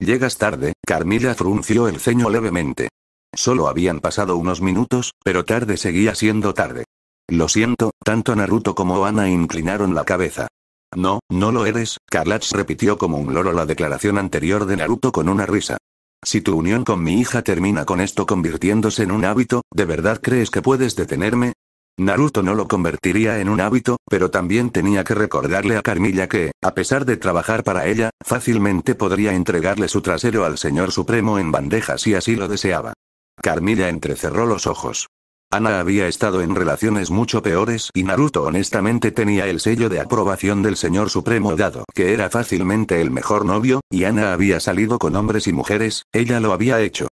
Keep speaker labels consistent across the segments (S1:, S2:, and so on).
S1: Llegas tarde, Carmila frunció el ceño levemente. Solo habían pasado unos minutos, pero tarde seguía siendo tarde. Lo siento, tanto Naruto como Ana inclinaron la cabeza. No, no lo eres, Karlach repitió como un loro la declaración anterior de Naruto con una risa. Si tu unión con mi hija termina con esto convirtiéndose en un hábito, ¿de verdad crees que puedes detenerme? Naruto no lo convertiría en un hábito, pero también tenía que recordarle a Carmilla que, a pesar de trabajar para ella, fácilmente podría entregarle su trasero al Señor Supremo en bandeja si así lo deseaba. Carmilla entrecerró los ojos. Ana había estado en relaciones mucho peores y Naruto honestamente tenía el sello de aprobación del Señor Supremo dado que era fácilmente el mejor novio, y Ana había salido con hombres y mujeres, ella lo había hecho.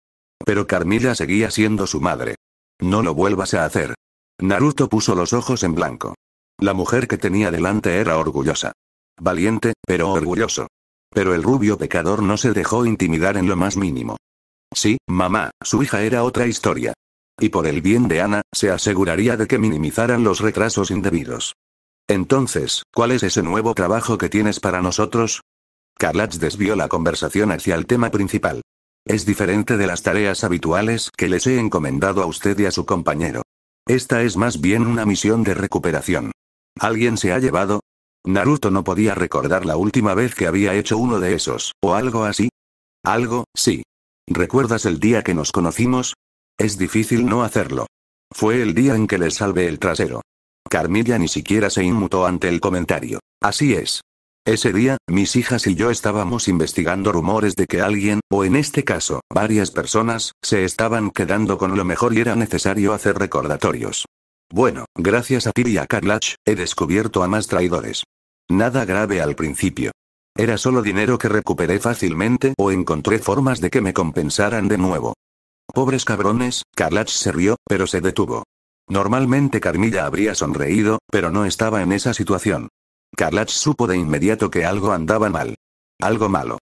S1: Pero Carmilla seguía siendo su madre. No lo vuelvas a hacer. Naruto puso los ojos en blanco. La mujer que tenía delante era orgullosa. Valiente, pero orgulloso. Pero el rubio pecador no se dejó intimidar en lo más mínimo. Sí, mamá, su hija era otra historia y por el bien de Ana, se aseguraría de que minimizaran los retrasos indebidos. Entonces, ¿cuál es ese nuevo trabajo que tienes para nosotros? Carlatz desvió la conversación hacia el tema principal. Es diferente de las tareas habituales que les he encomendado a usted y a su compañero. Esta es más bien una misión de recuperación. ¿Alguien se ha llevado? Naruto no podía recordar la última vez que había hecho uno de esos, o algo así. Algo, sí. ¿Recuerdas el día que nos conocimos? Es difícil no hacerlo. Fue el día en que le salvé el trasero. Carmilla ni siquiera se inmutó ante el comentario. Así es. Ese día, mis hijas y yo estábamos investigando rumores de que alguien, o en este caso, varias personas, se estaban quedando con lo mejor y era necesario hacer recordatorios. Bueno, gracias a ti y a Carlach, he descubierto a más traidores. Nada grave al principio. Era solo dinero que recuperé fácilmente o encontré formas de que me compensaran de nuevo. Pobres cabrones, Carlach se rió, pero se detuvo. Normalmente Carmilla habría sonreído, pero no estaba en esa situación. Carlach supo de inmediato que algo andaba mal. Algo malo.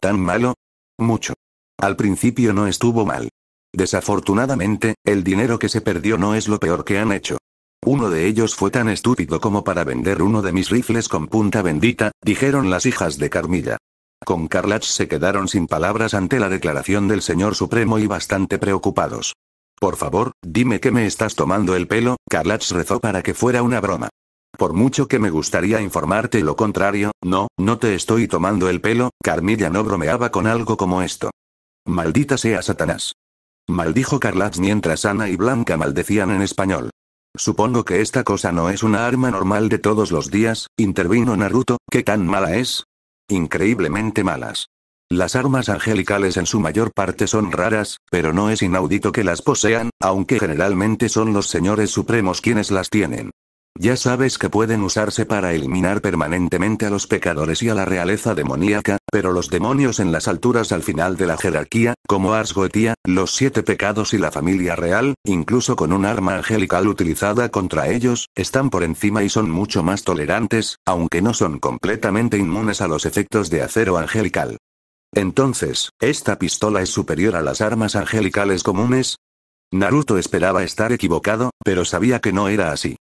S1: ¿Tan malo? Mucho. Al principio no estuvo mal. Desafortunadamente, el dinero que se perdió no es lo peor que han hecho. Uno de ellos fue tan estúpido como para vender uno de mis rifles con punta bendita, dijeron las hijas de Carmilla. Con Carlach se quedaron sin palabras ante la declaración del señor Supremo y bastante preocupados. Por favor, dime que me estás tomando el pelo, Carlach rezó para que fuera una broma. Por mucho que me gustaría informarte lo contrario, no, no te estoy tomando el pelo, Carmilla no bromeaba con algo como esto. Maldita sea Satanás. Maldijo Carlach mientras Ana y Blanca maldecían en español. Supongo que esta cosa no es una arma normal de todos los días, intervino Naruto, ¿qué tan mala es? increíblemente malas. Las armas angelicales en su mayor parte son raras, pero no es inaudito que las posean, aunque generalmente son los señores supremos quienes las tienen. Ya sabes que pueden usarse para eliminar permanentemente a los pecadores y a la realeza demoníaca, pero los demonios en las alturas al final de la jerarquía, como Goetia, los siete pecados y la familia real, incluso con un arma angelical utilizada contra ellos, están por encima y son mucho más tolerantes, aunque no son completamente inmunes a los efectos de acero angelical. Entonces, ¿esta pistola es superior a las armas angelicales comunes? Naruto esperaba estar equivocado, pero sabía que no era así.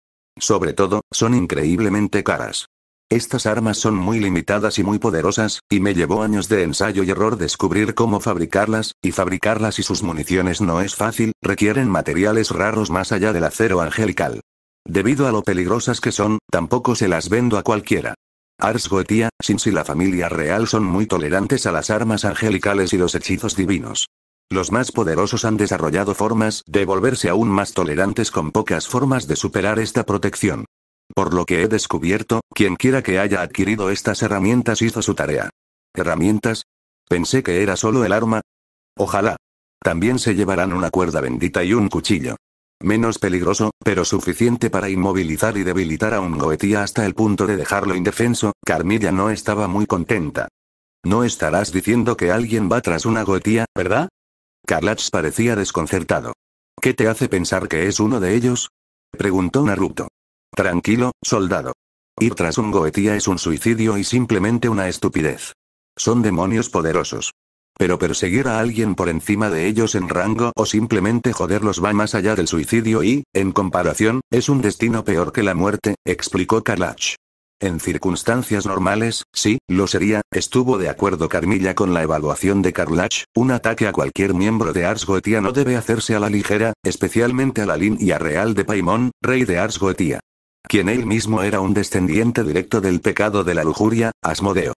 S1: Sobre todo, son increíblemente caras. Estas armas son muy limitadas y muy poderosas, y me llevó años de ensayo y error descubrir cómo fabricarlas, y fabricarlas y sus municiones no es fácil, requieren materiales raros más allá del acero angelical. Debido a lo peligrosas que son, tampoco se las vendo a cualquiera. Ars Goetia, sin y la familia real son muy tolerantes a las armas angelicales y los hechizos divinos. Los más poderosos han desarrollado formas de volverse aún más tolerantes con pocas formas de superar esta protección. Por lo que he descubierto, quien quiera que haya adquirido estas herramientas hizo su tarea. ¿Herramientas? Pensé que era solo el arma. Ojalá. También se llevarán una cuerda bendita y un cuchillo. Menos peligroso, pero suficiente para inmovilizar y debilitar a un goetía hasta el punto de dejarlo indefenso, Carmilla no estaba muy contenta. No estarás diciendo que alguien va tras una goetía, ¿verdad? Karlach parecía desconcertado. ¿Qué te hace pensar que es uno de ellos? Preguntó Naruto. Tranquilo, soldado. Ir tras un Goetía es un suicidio y simplemente una estupidez. Son demonios poderosos. Pero perseguir a alguien por encima de ellos en rango o simplemente joderlos va más allá del suicidio y, en comparación, es un destino peor que la muerte, explicó Carlach. En circunstancias normales, sí, lo sería, estuvo de acuerdo Carmilla con la evaluación de Carlach, un ataque a cualquier miembro de Ars Goetia no debe hacerse a la ligera, especialmente a la línea real de Paimón, rey de Ars Goetia. Quien él mismo era un descendiente directo del pecado de la lujuria, Asmodeo.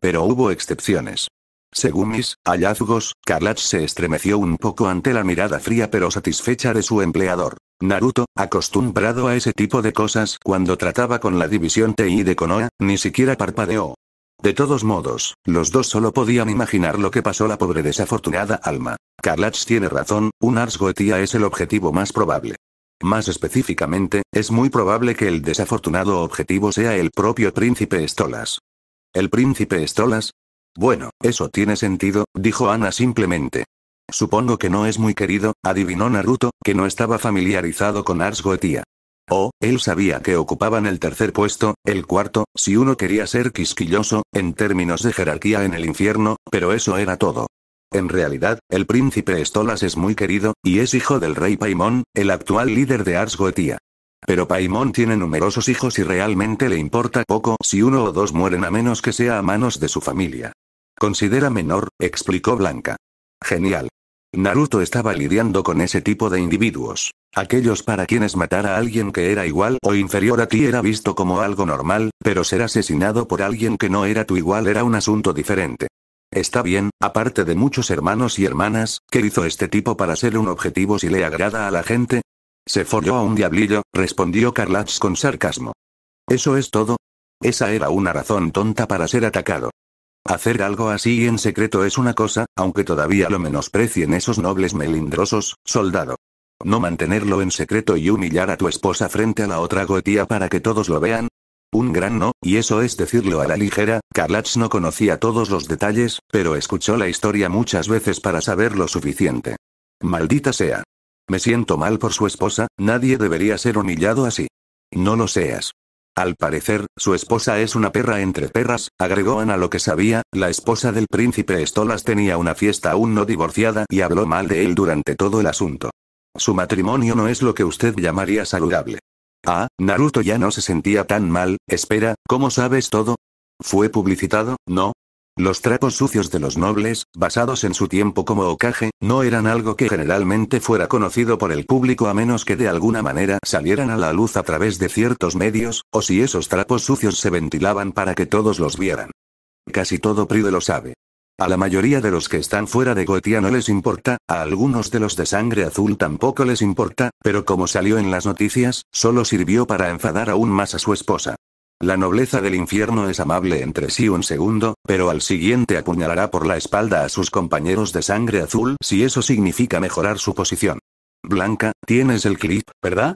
S1: Pero hubo excepciones. Según mis hallazgos, Carlach se estremeció un poco ante la mirada fría pero satisfecha de su empleador. Naruto, acostumbrado a ese tipo de cosas cuando trataba con la división TI de Konoha, ni siquiera parpadeó. De todos modos, los dos solo podían imaginar lo que pasó la pobre desafortunada alma. Karlach tiene razón, un Ars Goetia es el objetivo más probable. Más específicamente, es muy probable que el desafortunado objetivo sea el propio príncipe Stolas. ¿El príncipe Stolas? Bueno, eso tiene sentido, dijo Ana simplemente. Supongo que no es muy querido, adivinó Naruto, que no estaba familiarizado con Ars Goetia. Oh, él sabía que ocupaban el tercer puesto, el cuarto, si uno quería ser quisquilloso, en términos de jerarquía en el infierno, pero eso era todo. En realidad, el príncipe Estolas es muy querido, y es hijo del rey Paimon, el actual líder de Ars Goetia. Pero Paimon tiene numerosos hijos y realmente le importa poco si uno o dos mueren a menos que sea a manos de su familia. Considera menor, explicó Blanca. Genial. Naruto estaba lidiando con ese tipo de individuos. Aquellos para quienes matar a alguien que era igual o inferior a ti era visto como algo normal, pero ser asesinado por alguien que no era tu igual era un asunto diferente. Está bien, aparte de muchos hermanos y hermanas, ¿qué hizo este tipo para ser un objetivo si le agrada a la gente? Se folló a un diablillo, respondió Carlatz con sarcasmo. ¿Eso es todo? Esa era una razón tonta para ser atacado. Hacer algo así en secreto es una cosa, aunque todavía lo menosprecien esos nobles melindrosos, soldado. No mantenerlo en secreto y humillar a tu esposa frente a la otra gotía para que todos lo vean. Un gran no, y eso es decirlo a la ligera, Karlatz no conocía todos los detalles, pero escuchó la historia muchas veces para saber lo suficiente. Maldita sea. Me siento mal por su esposa, nadie debería ser humillado así. No lo seas. Al parecer, su esposa es una perra entre perras, agregó Ana lo que sabía, la esposa del príncipe Estolas tenía una fiesta aún no divorciada y habló mal de él durante todo el asunto. Su matrimonio no es lo que usted llamaría saludable. Ah, Naruto ya no se sentía tan mal, espera, ¿cómo sabes todo? Fue publicitado, ¿no? Los trapos sucios de los nobles, basados en su tiempo como ocaje, no eran algo que generalmente fuera conocido por el público a menos que de alguna manera salieran a la luz a través de ciertos medios, o si esos trapos sucios se ventilaban para que todos los vieran. Casi todo Pride lo sabe. A la mayoría de los que están fuera de Goetia no les importa, a algunos de los de sangre azul tampoco les importa, pero como salió en las noticias, solo sirvió para enfadar aún más a su esposa. La nobleza del infierno es amable entre sí un segundo, pero al siguiente apuñalará por la espalda a sus compañeros de sangre azul si eso significa mejorar su posición. Blanca, tienes el clip, ¿verdad?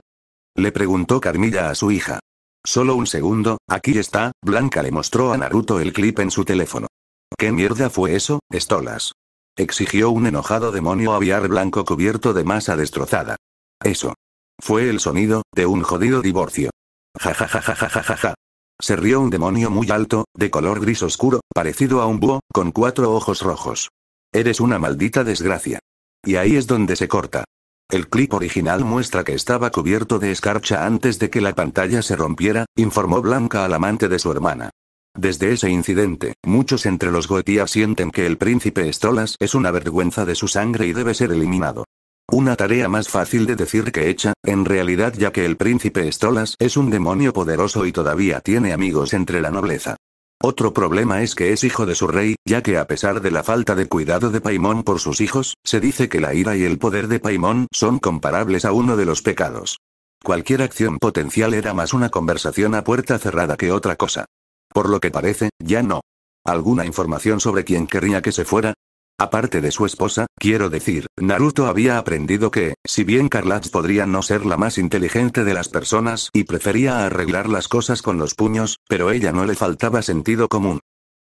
S1: Le preguntó Carmilla a su hija. Solo un segundo, aquí está, Blanca le mostró a Naruto el clip en su teléfono. ¿Qué mierda fue eso, Stolas? Exigió un enojado demonio aviar blanco cubierto de masa destrozada. Eso. Fue el sonido, de un jodido divorcio. Ja se rió un demonio muy alto, de color gris oscuro, parecido a un búho, con cuatro ojos rojos. Eres una maldita desgracia. Y ahí es donde se corta. El clip original muestra que estaba cubierto de escarcha antes de que la pantalla se rompiera, informó Blanca al amante de su hermana. Desde ese incidente, muchos entre los goetías sienten que el príncipe Stolas es una vergüenza de su sangre y debe ser eliminado. Una tarea más fácil de decir que hecha, en realidad ya que el príncipe Stolas es un demonio poderoso y todavía tiene amigos entre la nobleza. Otro problema es que es hijo de su rey, ya que a pesar de la falta de cuidado de Paimón por sus hijos, se dice que la ira y el poder de Paimon son comparables a uno de los pecados. Cualquier acción potencial era más una conversación a puerta cerrada que otra cosa. Por lo que parece, ya no. ¿Alguna información sobre quién querría que se fuera? Aparte de su esposa, quiero decir, Naruto había aprendido que, si bien Carlatz podría no ser la más inteligente de las personas y prefería arreglar las cosas con los puños, pero ella no le faltaba sentido común.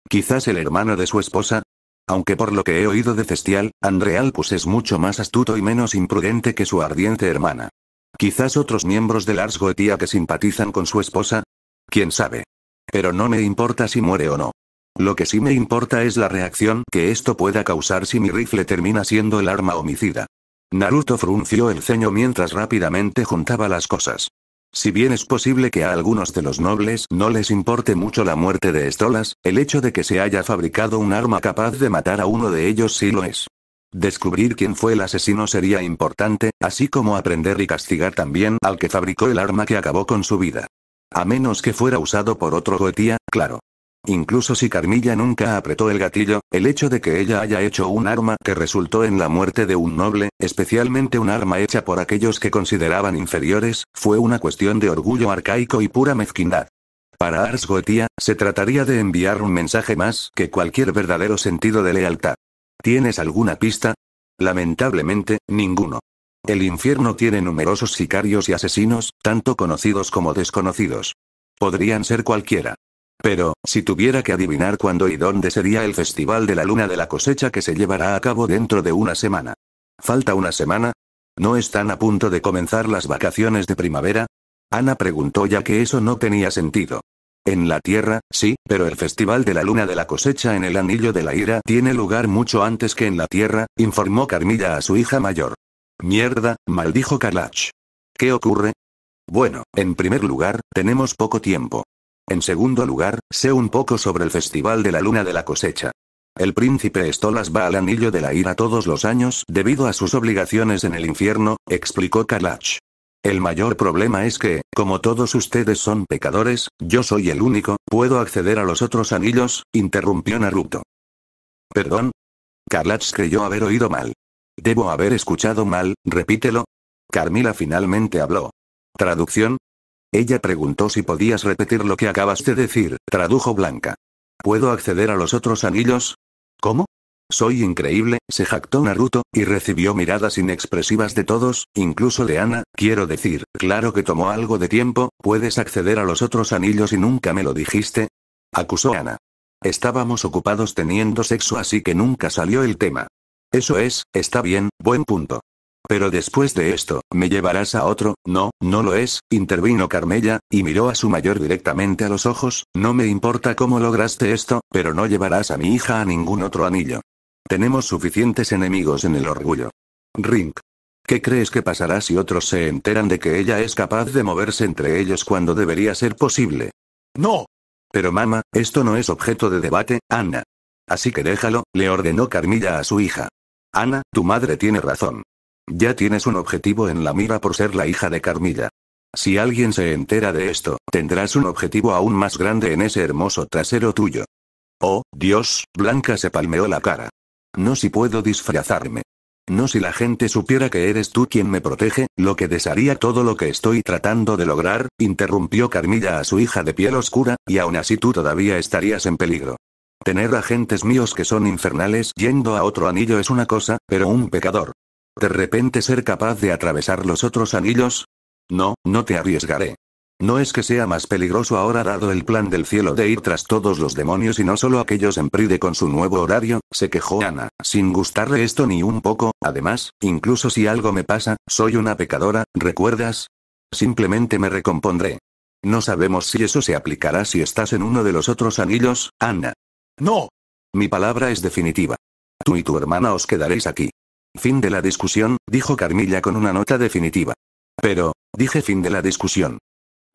S1: Quizás el hermano de su esposa. Aunque por lo que he oído de Cestial, Alpus es mucho más astuto y menos imprudente que su ardiente hermana. Quizás otros miembros de Lars Goetia que simpatizan con su esposa. Quién sabe. Pero no me importa si muere o no. Lo que sí me importa es la reacción que esto pueda causar si mi rifle termina siendo el arma homicida. Naruto frunció el ceño mientras rápidamente juntaba las cosas. Si bien es posible que a algunos de los nobles no les importe mucho la muerte de Estolas, el hecho de que se haya fabricado un arma capaz de matar a uno de ellos sí lo es. Descubrir quién fue el asesino sería importante, así como aprender y castigar también al que fabricó el arma que acabó con su vida. A menos que fuera usado por otro Goetía, claro. Incluso si Carmilla nunca apretó el gatillo, el hecho de que ella haya hecho un arma que resultó en la muerte de un noble, especialmente un arma hecha por aquellos que consideraban inferiores, fue una cuestión de orgullo arcaico y pura mezquindad. Para Ars Goetia, se trataría de enviar un mensaje más que cualquier verdadero sentido de lealtad. ¿Tienes alguna pista? Lamentablemente, ninguno. El infierno tiene numerosos sicarios y asesinos, tanto conocidos como desconocidos. Podrían ser cualquiera. Pero, si tuviera que adivinar cuándo y dónde sería el Festival de la Luna de la Cosecha que se llevará a cabo dentro de una semana. ¿Falta una semana? ¿No están a punto de comenzar las vacaciones de primavera? Ana preguntó ya que eso no tenía sentido. En la Tierra, sí, pero el Festival de la Luna de la Cosecha en el Anillo de la Ira tiene lugar mucho antes que en la Tierra, informó Carmilla a su hija mayor. Mierda, maldijo Kalach. ¿Qué ocurre? Bueno, en primer lugar, tenemos poco tiempo. En segundo lugar, sé un poco sobre el Festival de la Luna de la Cosecha. El príncipe Stolas va al anillo de la ira todos los años debido a sus obligaciones en el infierno, explicó Carlach. El mayor problema es que, como todos ustedes son pecadores, yo soy el único, puedo acceder a los otros anillos, interrumpió Naruto. ¿Perdón? Carlach creyó haber oído mal. Debo haber escuchado mal, repítelo. Carmila finalmente habló. Traducción, ella preguntó si podías repetir lo que acabas de decir, tradujo Blanca. ¿Puedo acceder a los otros anillos? ¿Cómo? Soy increíble, se jactó Naruto, y recibió miradas inexpresivas de todos, incluso de Ana, quiero decir, claro que tomó algo de tiempo, puedes acceder a los otros anillos y nunca me lo dijiste. Acusó Ana. Estábamos ocupados teniendo sexo así que nunca salió el tema. Eso es, está bien, buen punto. Pero después de esto, me llevarás a otro, no, no lo es, intervino Carmella, y miró a su mayor directamente a los ojos, no me importa cómo lograste esto, pero no llevarás a mi hija a ningún otro anillo. Tenemos suficientes enemigos en el orgullo. Rink. ¿Qué crees que pasará si otros se enteran de que ella es capaz de moverse entre ellos cuando debería ser posible? No. Pero mamá, esto no es objeto de debate, Ana. Así que déjalo, le ordenó Carmilla a su hija. Ana, tu madre tiene razón. Ya tienes un objetivo en la mira por ser la hija de Carmilla. Si alguien se entera de esto, tendrás un objetivo aún más grande en ese hermoso trasero tuyo. Oh, Dios, Blanca se palmeó la cara. No si puedo disfrazarme. No si la gente supiera que eres tú quien me protege, lo que desharía todo lo que estoy tratando de lograr, interrumpió Carmilla a su hija de piel oscura, y aún así tú todavía estarías en peligro. Tener agentes míos que son infernales yendo a otro anillo es una cosa, pero un pecador, de repente ser capaz de atravesar los otros anillos? No, no te arriesgaré. No es que sea más peligroso ahora dado el plan del cielo de ir tras todos los demonios y no solo aquellos en Pride con su nuevo horario, se quejó Ana, sin gustarle esto ni un poco, además, incluso si algo me pasa, soy una pecadora, ¿recuerdas? Simplemente me recompondré. No sabemos si eso se aplicará si estás en uno de los otros anillos, Ana. No. Mi palabra es definitiva. Tú y tu hermana os quedaréis aquí. Fin de la discusión, dijo Carmilla con una nota definitiva. Pero, dije fin de la discusión.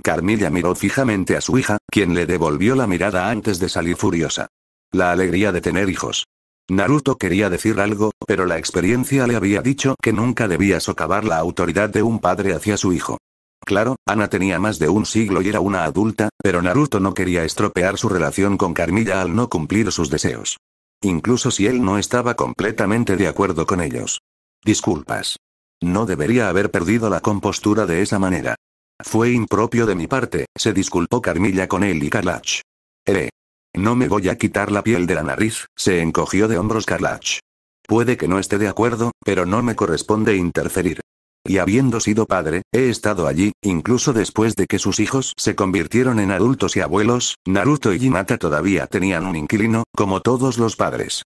S1: Carmilla miró fijamente a su hija, quien le devolvió la mirada antes de salir furiosa. La alegría de tener hijos. Naruto quería decir algo, pero la experiencia le había dicho que nunca debía socavar la autoridad de un padre hacia su hijo. Claro, Ana tenía más de un siglo y era una adulta, pero Naruto no quería estropear su relación con Carmilla al no cumplir sus deseos incluso si él no estaba completamente de acuerdo con ellos. Disculpas. No debería haber perdido la compostura de esa manera. Fue impropio de mi parte, se disculpó Carmilla con él y Carlach. Eh. No me voy a quitar la piel de la nariz, se encogió de hombros Carlach. Puede que no esté de acuerdo, pero no me corresponde interferir. Y habiendo sido padre, he estado allí, incluso después de que sus hijos se convirtieron en adultos y abuelos, Naruto y Hinata todavía tenían un inquilino, como todos los padres.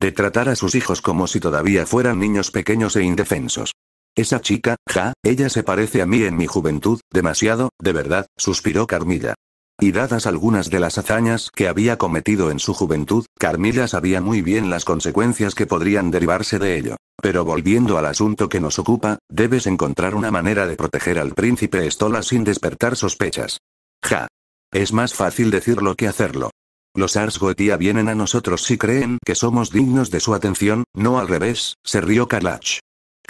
S1: De tratar a sus hijos como si todavía fueran niños pequeños e indefensos. Esa chica, ja, ella se parece a mí en mi juventud, demasiado, de verdad, suspiró Carmilla y dadas algunas de las hazañas que había cometido en su juventud, Carmilla sabía muy bien las consecuencias que podrían derivarse de ello. Pero volviendo al asunto que nos ocupa, debes encontrar una manera de proteger al príncipe Estola sin despertar sospechas. Ja. Es más fácil decirlo que hacerlo. Los Goetia vienen a nosotros si creen que somos dignos de su atención, no al revés, se rió Kalach.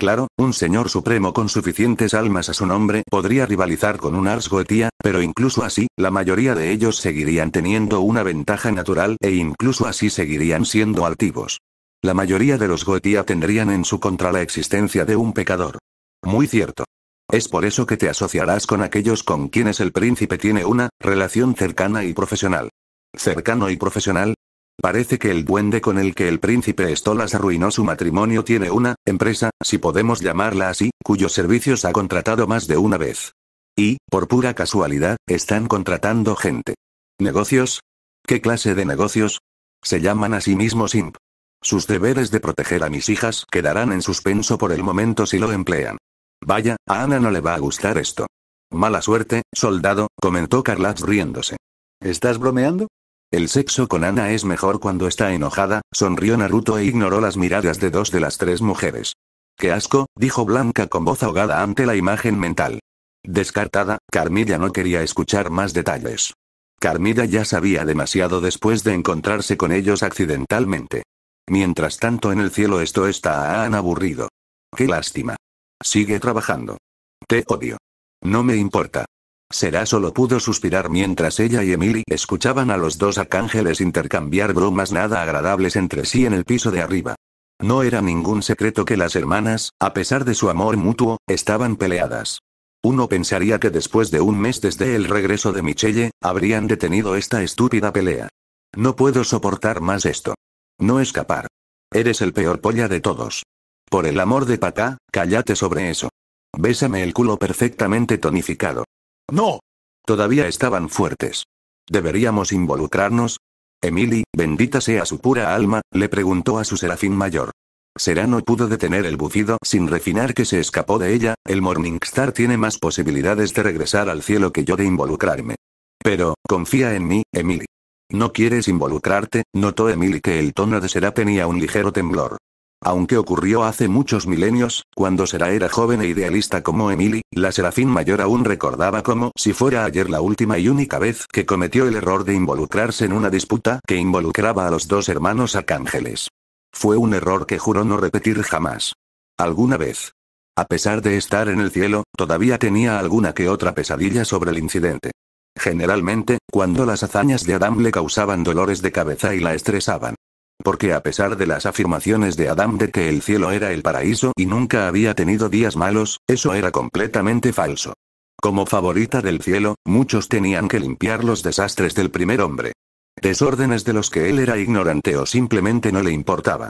S1: Claro, un señor supremo con suficientes almas a su nombre podría rivalizar con un goetia, pero incluso así, la mayoría de ellos seguirían teniendo una ventaja natural e incluso así seguirían siendo altivos. La mayoría de los goetia tendrían en su contra la existencia de un pecador. Muy cierto. Es por eso que te asociarás con aquellos con quienes el príncipe tiene una relación cercana y profesional. Cercano y profesional, Parece que el duende con el que el príncipe Estolas arruinó su matrimonio tiene una empresa, si podemos llamarla así, cuyos servicios ha contratado más de una vez. Y, por pura casualidad, están contratando gente. ¿Negocios? ¿Qué clase de negocios? Se llaman a sí mismos imp. Sus deberes de proteger a mis hijas quedarán en suspenso por el momento si lo emplean. Vaya, a Ana no le va a gustar esto. Mala suerte, soldado, comentó Carlas riéndose. ¿Estás bromeando? El sexo con Ana es mejor cuando está enojada, sonrió Naruto e ignoró las miradas de dos de las tres mujeres. ¡Qué asco! dijo Blanca con voz ahogada ante la imagen mental. Descartada, Carmilla no quería escuchar más detalles. Carmilla ya sabía demasiado después de encontrarse con ellos accidentalmente. Mientras tanto en el cielo esto está a Ana aburrido. Qué lástima. Sigue trabajando. Te odio. No me importa. Será solo pudo suspirar mientras ella y Emily escuchaban a los dos arcángeles intercambiar bromas nada agradables entre sí en el piso de arriba. No era ningún secreto que las hermanas, a pesar de su amor mutuo, estaban peleadas. Uno pensaría que después de un mes desde el regreso de Michelle, habrían detenido esta estúpida pelea. No puedo soportar más esto. No escapar. Eres el peor polla de todos. Por el amor de papá, cállate sobre eso. Bésame el culo perfectamente tonificado. No. Todavía estaban fuertes. ¿Deberíamos involucrarnos? Emily, bendita sea su pura alma, le preguntó a su serafín mayor. no pudo detener el bufido sin refinar que se escapó de ella, el Morningstar tiene más posibilidades de regresar al cielo que yo de involucrarme. Pero, confía en mí, Emily. ¿No quieres involucrarte? Notó Emily que el tono de Sera tenía un ligero temblor. Aunque ocurrió hace muchos milenios, cuando Sera era joven e idealista como Emily, la Serafín mayor aún recordaba como si fuera ayer la última y única vez que cometió el error de involucrarse en una disputa que involucraba a los dos hermanos arcángeles. Fue un error que juró no repetir jamás. Alguna vez. A pesar de estar en el cielo, todavía tenía alguna que otra pesadilla sobre el incidente. Generalmente, cuando las hazañas de Adam le causaban dolores de cabeza y la estresaban. Porque a pesar de las afirmaciones de Adam de que el cielo era el paraíso y nunca había tenido días malos, eso era completamente falso. Como favorita del cielo, muchos tenían que limpiar los desastres del primer hombre. Desórdenes de los que él era ignorante o simplemente no le importaba.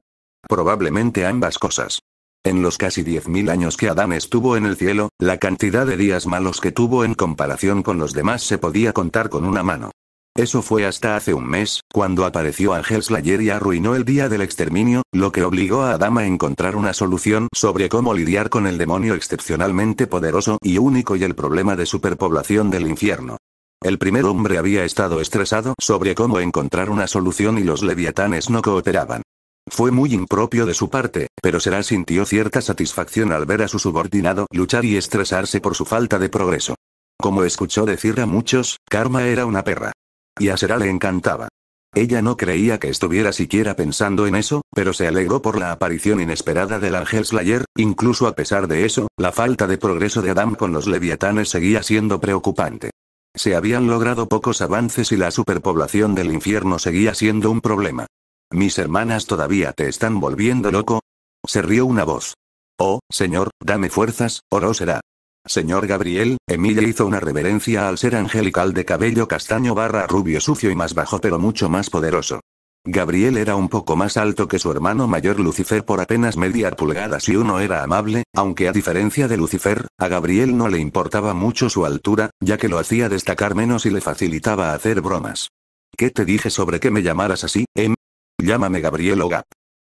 S1: Probablemente ambas cosas. En los casi 10.000 años que Adán estuvo en el cielo, la cantidad de días malos que tuvo en comparación con los demás se podía contar con una mano. Eso fue hasta hace un mes, cuando apareció Ángel Slayer y arruinó el día del exterminio, lo que obligó a Adama a encontrar una solución sobre cómo lidiar con el demonio excepcionalmente poderoso y único y el problema de superpoblación del infierno. El primer hombre había estado estresado sobre cómo encontrar una solución y los leviatanes no cooperaban. Fue muy impropio de su parte, pero Será sintió cierta satisfacción al ver a su subordinado luchar y estresarse por su falta de progreso. Como escuchó decir a muchos, Karma era una perra y a Sera le encantaba. Ella no creía que estuviera siquiera pensando en eso, pero se alegró por la aparición inesperada del Ángel Slayer, incluso a pesar de eso, la falta de progreso de Adam con los leviatanes seguía siendo preocupante. Se habían logrado pocos avances y la superpoblación del infierno seguía siendo un problema. ¿Mis hermanas todavía te están volviendo loco? Se rió una voz. Oh, señor, dame fuerzas, oro será. Señor Gabriel, Emilia hizo una reverencia al ser angelical de cabello castaño barra rubio sucio y más bajo pero mucho más poderoso. Gabriel era un poco más alto que su hermano mayor Lucifer por apenas media pulgada si uno era amable, aunque a diferencia de Lucifer, a Gabriel no le importaba mucho su altura, ya que lo hacía destacar menos y le facilitaba hacer bromas. ¿Qué te dije sobre que me llamaras así, em? Llámame Gabriel o Gap.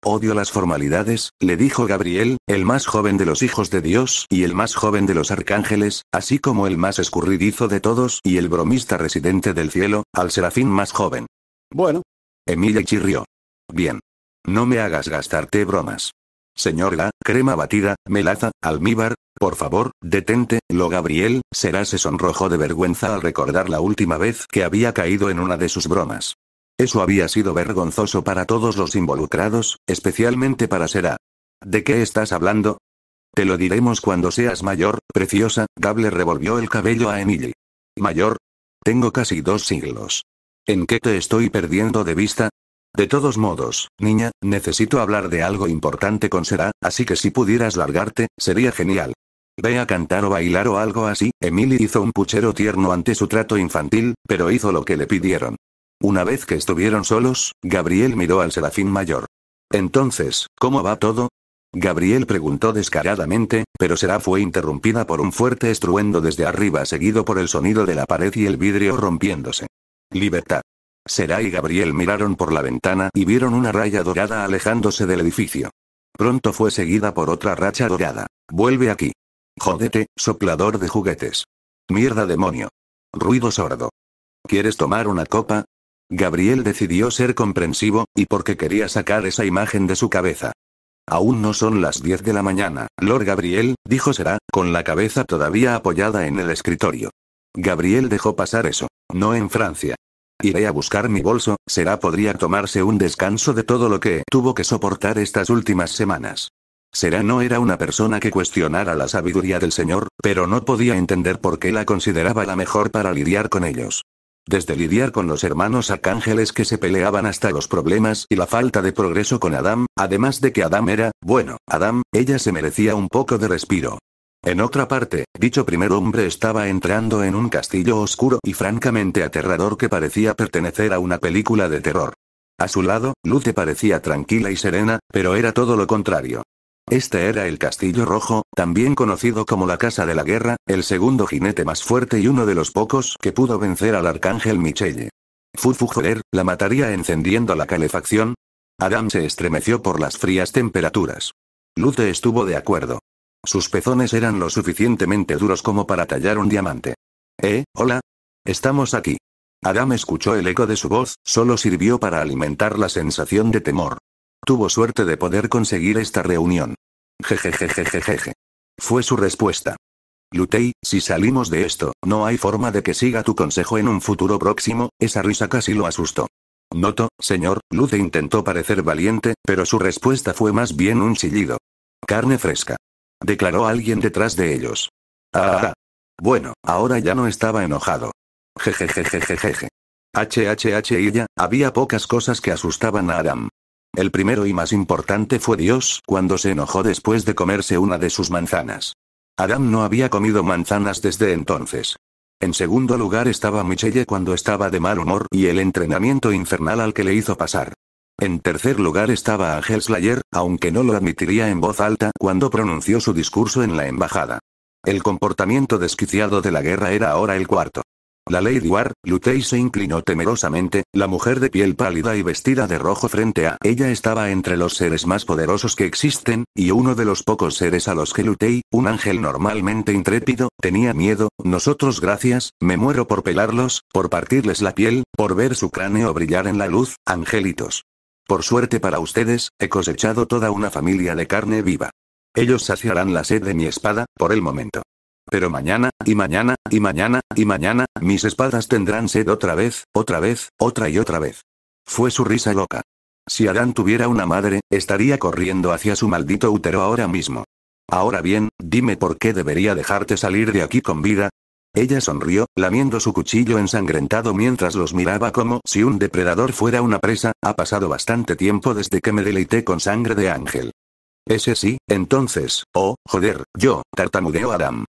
S1: Odio las formalidades, le dijo Gabriel, el más joven de los hijos de Dios y el más joven de los arcángeles, así como el más escurridizo de todos y el bromista residente del cielo, al serafín más joven. Bueno. Emilia chirrió. Bien. No me hagas gastarte bromas. Señor la, crema batida, melaza, almíbar, por favor, detente, lo Gabriel, será se sonrojó de vergüenza al recordar la última vez que había caído en una de sus bromas. Eso había sido vergonzoso para todos los involucrados, especialmente para Sera. ¿De qué estás hablando? Te lo diremos cuando seas mayor, preciosa, Gable revolvió el cabello a Emily. ¿Mayor? Tengo casi dos siglos. ¿En qué te estoy perdiendo de vista? De todos modos, niña, necesito hablar de algo importante con Sera, así que si pudieras largarte, sería genial. Ve a cantar o bailar o algo así, Emily hizo un puchero tierno ante su trato infantil, pero hizo lo que le pidieron. Una vez que estuvieron solos, Gabriel miró al serafín mayor. Entonces, ¿cómo va todo? Gabriel preguntó descaradamente, pero Será fue interrumpida por un fuerte estruendo desde arriba seguido por el sonido de la pared y el vidrio rompiéndose. Libertad. Será y Gabriel miraron por la ventana y vieron una raya dorada alejándose del edificio. Pronto fue seguida por otra racha dorada. Vuelve aquí. Jódete, soplador de juguetes. Mierda demonio. Ruido sordo. ¿Quieres tomar una copa? Gabriel decidió ser comprensivo, y porque quería sacar esa imagen de su cabeza. Aún no son las 10 de la mañana, Lord Gabriel, dijo Será, con la cabeza todavía apoyada en el escritorio. Gabriel dejó pasar eso. No en Francia. Iré a buscar mi bolso, Será podría tomarse un descanso de todo lo que tuvo que soportar estas últimas semanas. Será no era una persona que cuestionara la sabiduría del Señor, pero no podía entender por qué la consideraba la mejor para lidiar con ellos. Desde lidiar con los hermanos arcángeles que se peleaban hasta los problemas y la falta de progreso con Adam, además de que Adam era, bueno, Adam, ella se merecía un poco de respiro. En otra parte, dicho primer hombre estaba entrando en un castillo oscuro y francamente aterrador que parecía pertenecer a una película de terror. A su lado, Luce parecía tranquila y serena, pero era todo lo contrario. Este era el Castillo Rojo, también conocido como la Casa de la Guerra, el segundo jinete más fuerte y uno de los pocos que pudo vencer al arcángel Michelle. Fufu joder, la mataría encendiendo la calefacción. Adam se estremeció por las frías temperaturas. Lute estuvo de acuerdo. Sus pezones eran lo suficientemente duros como para tallar un diamante. Eh, hola. Estamos aquí. Adam escuchó el eco de su voz, solo sirvió para alimentar la sensación de temor. Tuvo suerte de poder conseguir esta reunión. Jejejejejeje. Fue su respuesta. Lutei, si salimos de esto, no hay forma de que siga tu consejo en un futuro próximo, esa risa casi lo asustó. Noto, señor, Lute intentó parecer valiente, pero su respuesta fue más bien un chillido. Carne fresca. Declaró alguien detrás de ellos. Ah, ah, ah. Bueno, ahora ya no estaba enojado. Jejejejejeje. HHH ella, había pocas cosas que asustaban a Adam. El primero y más importante fue Dios cuando se enojó después de comerse una de sus manzanas. Adam no había comido manzanas desde entonces. En segundo lugar estaba Michelle cuando estaba de mal humor y el entrenamiento infernal al que le hizo pasar. En tercer lugar estaba Ángel Slayer, aunque no lo admitiría en voz alta cuando pronunció su discurso en la embajada. El comportamiento desquiciado de la guerra era ahora el cuarto. La Lady War, Lutey se inclinó temerosamente, la mujer de piel pálida y vestida de rojo frente a ella estaba entre los seres más poderosos que existen, y uno de los pocos seres a los que Lutey, un ángel normalmente intrépido, tenía miedo, nosotros gracias, me muero por pelarlos, por partirles la piel, por ver su cráneo brillar en la luz, angelitos. Por suerte para ustedes, he cosechado toda una familia de carne viva. Ellos saciarán la sed de mi espada, por el momento. Pero mañana, y mañana, y mañana, y mañana, mis espadas tendrán sed otra vez, otra vez, otra y otra vez. Fue su risa loca. Si Adán tuviera una madre, estaría corriendo hacia su maldito útero ahora mismo. Ahora bien, dime por qué debería dejarte salir de aquí con vida. Ella sonrió, lamiendo su cuchillo ensangrentado mientras los miraba como si un depredador fuera una presa, ha pasado bastante tiempo desde que me deleité con sangre de ángel. Ese sí, entonces, oh, joder, yo, tartamudeo Adam.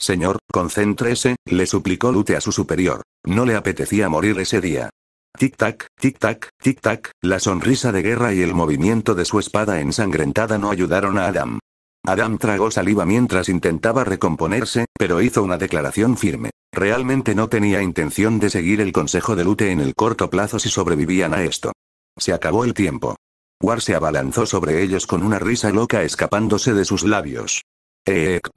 S1: Señor, concéntrese, le suplicó Lute a su superior. No le apetecía morir ese día. Tic-tac, tic-tac, tic-tac, la sonrisa de guerra y el movimiento de su espada ensangrentada no ayudaron a Adam. Adam tragó saliva mientras intentaba recomponerse, pero hizo una declaración firme. Realmente no tenía intención de seguir el consejo de Lute en el corto plazo si sobrevivían a esto. Se acabó el tiempo. War se abalanzó sobre ellos con una risa loca escapándose de sus labios. Eek.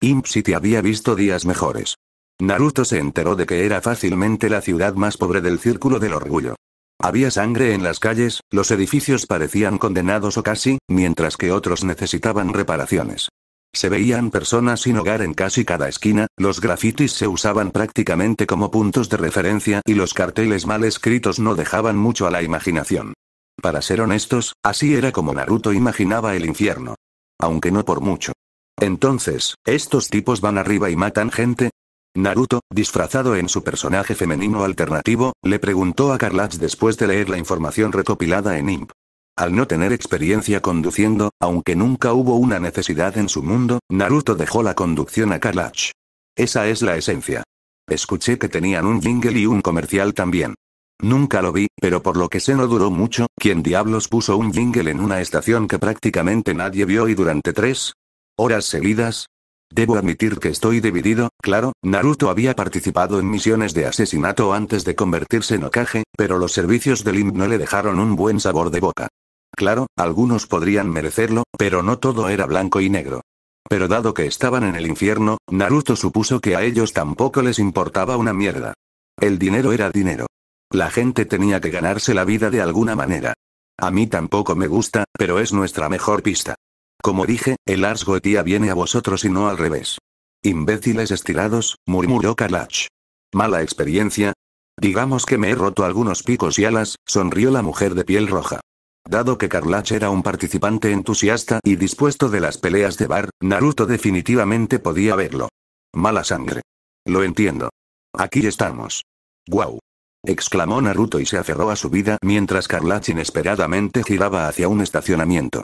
S1: Imp City había visto días mejores. Naruto se enteró de que era fácilmente la ciudad más pobre del Círculo del Orgullo. Había sangre en las calles, los edificios parecían condenados o casi, mientras que otros necesitaban reparaciones. Se veían personas sin hogar en casi cada esquina, los grafitis se usaban prácticamente como puntos de referencia y los carteles mal escritos no dejaban mucho a la imaginación. Para ser honestos, así era como Naruto imaginaba el infierno. Aunque no por mucho. Entonces, ¿estos tipos van arriba y matan gente? Naruto, disfrazado en su personaje femenino alternativo, le preguntó a Carlach después de leer la información recopilada en IMP. Al no tener experiencia conduciendo, aunque nunca hubo una necesidad en su mundo, Naruto dejó la conducción a Carlach. Esa es la esencia. Escuché que tenían un jingle y un comercial también. Nunca lo vi, pero por lo que sé no duró mucho, quien diablos puso un jingle en una estación que prácticamente nadie vio y durante tres, horas seguidas. Debo admitir que estoy dividido, claro, Naruto había participado en misiones de asesinato antes de convertirse en Okage, pero los servicios del IM no le dejaron un buen sabor de boca. Claro, algunos podrían merecerlo, pero no todo era blanco y negro. Pero dado que estaban en el infierno, Naruto supuso que a ellos tampoco les importaba una mierda. El dinero era dinero. La gente tenía que ganarse la vida de alguna manera. A mí tampoco me gusta, pero es nuestra mejor pista. Como dije, el Ars viene a vosotros y no al revés. Imbéciles estirados, murmuró Carlach. Mala experiencia. Digamos que me he roto algunos picos y alas, sonrió la mujer de piel roja. Dado que Carlach era un participante entusiasta y dispuesto de las peleas de bar, Naruto definitivamente podía verlo. Mala sangre. Lo entiendo. Aquí estamos. ¡Guau! exclamó Naruto y se aferró a su vida mientras Carlach inesperadamente giraba hacia un estacionamiento.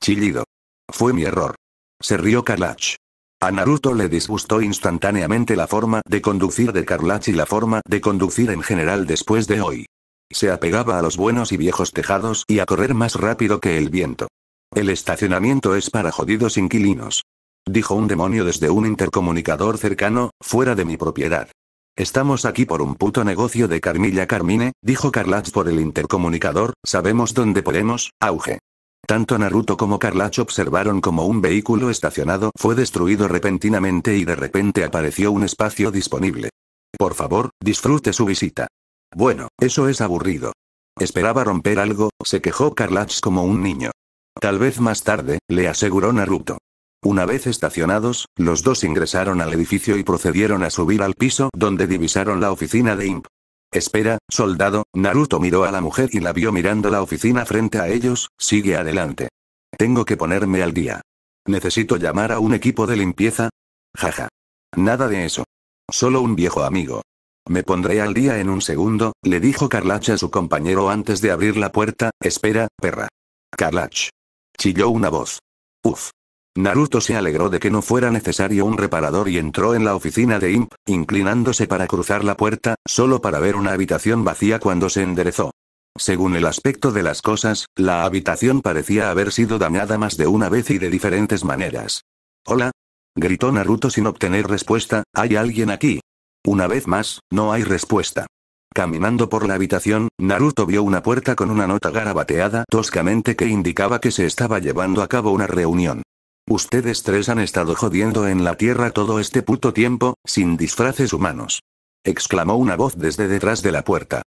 S1: Chillido. Fue mi error. Se rió Carlach. A Naruto le disgustó instantáneamente la forma de conducir de Carlach y la forma de conducir en general después de hoy. Se apegaba a los buenos y viejos tejados y a correr más rápido que el viento. El estacionamiento es para jodidos inquilinos. Dijo un demonio desde un intercomunicador cercano, fuera de mi propiedad. Estamos aquí por un puto negocio de Carmilla Carmine, dijo Carlach por el intercomunicador, sabemos dónde podemos, auge. Tanto Naruto como Karlach observaron como un vehículo estacionado fue destruido repentinamente y de repente apareció un espacio disponible. Por favor, disfrute su visita. Bueno, eso es aburrido. Esperaba romper algo, se quejó Karlach como un niño. Tal vez más tarde, le aseguró Naruto. Una vez estacionados, los dos ingresaron al edificio y procedieron a subir al piso donde divisaron la oficina de Imp. Espera, soldado, Naruto miró a la mujer y la vio mirando la oficina frente a ellos, sigue adelante. Tengo que ponerme al día. ¿Necesito llamar a un equipo de limpieza? Jaja. Nada de eso. Solo un viejo amigo. Me pondré al día en un segundo, le dijo Carlach a su compañero antes de abrir la puerta, espera, perra. Carlach. Chilló una voz. Uf. Naruto se alegró de que no fuera necesario un reparador y entró en la oficina de Imp, inclinándose para cruzar la puerta, solo para ver una habitación vacía cuando se enderezó. Según el aspecto de las cosas, la habitación parecía haber sido dañada más de una vez y de diferentes maneras. Hola. Gritó Naruto sin obtener respuesta, ¿hay alguien aquí? Una vez más, no hay respuesta. Caminando por la habitación, Naruto vio una puerta con una nota garabateada toscamente que indicaba que se estaba llevando a cabo una reunión. Ustedes tres han estado jodiendo en la Tierra todo este puto tiempo, sin disfraces humanos. Exclamó una voz desde detrás de la puerta.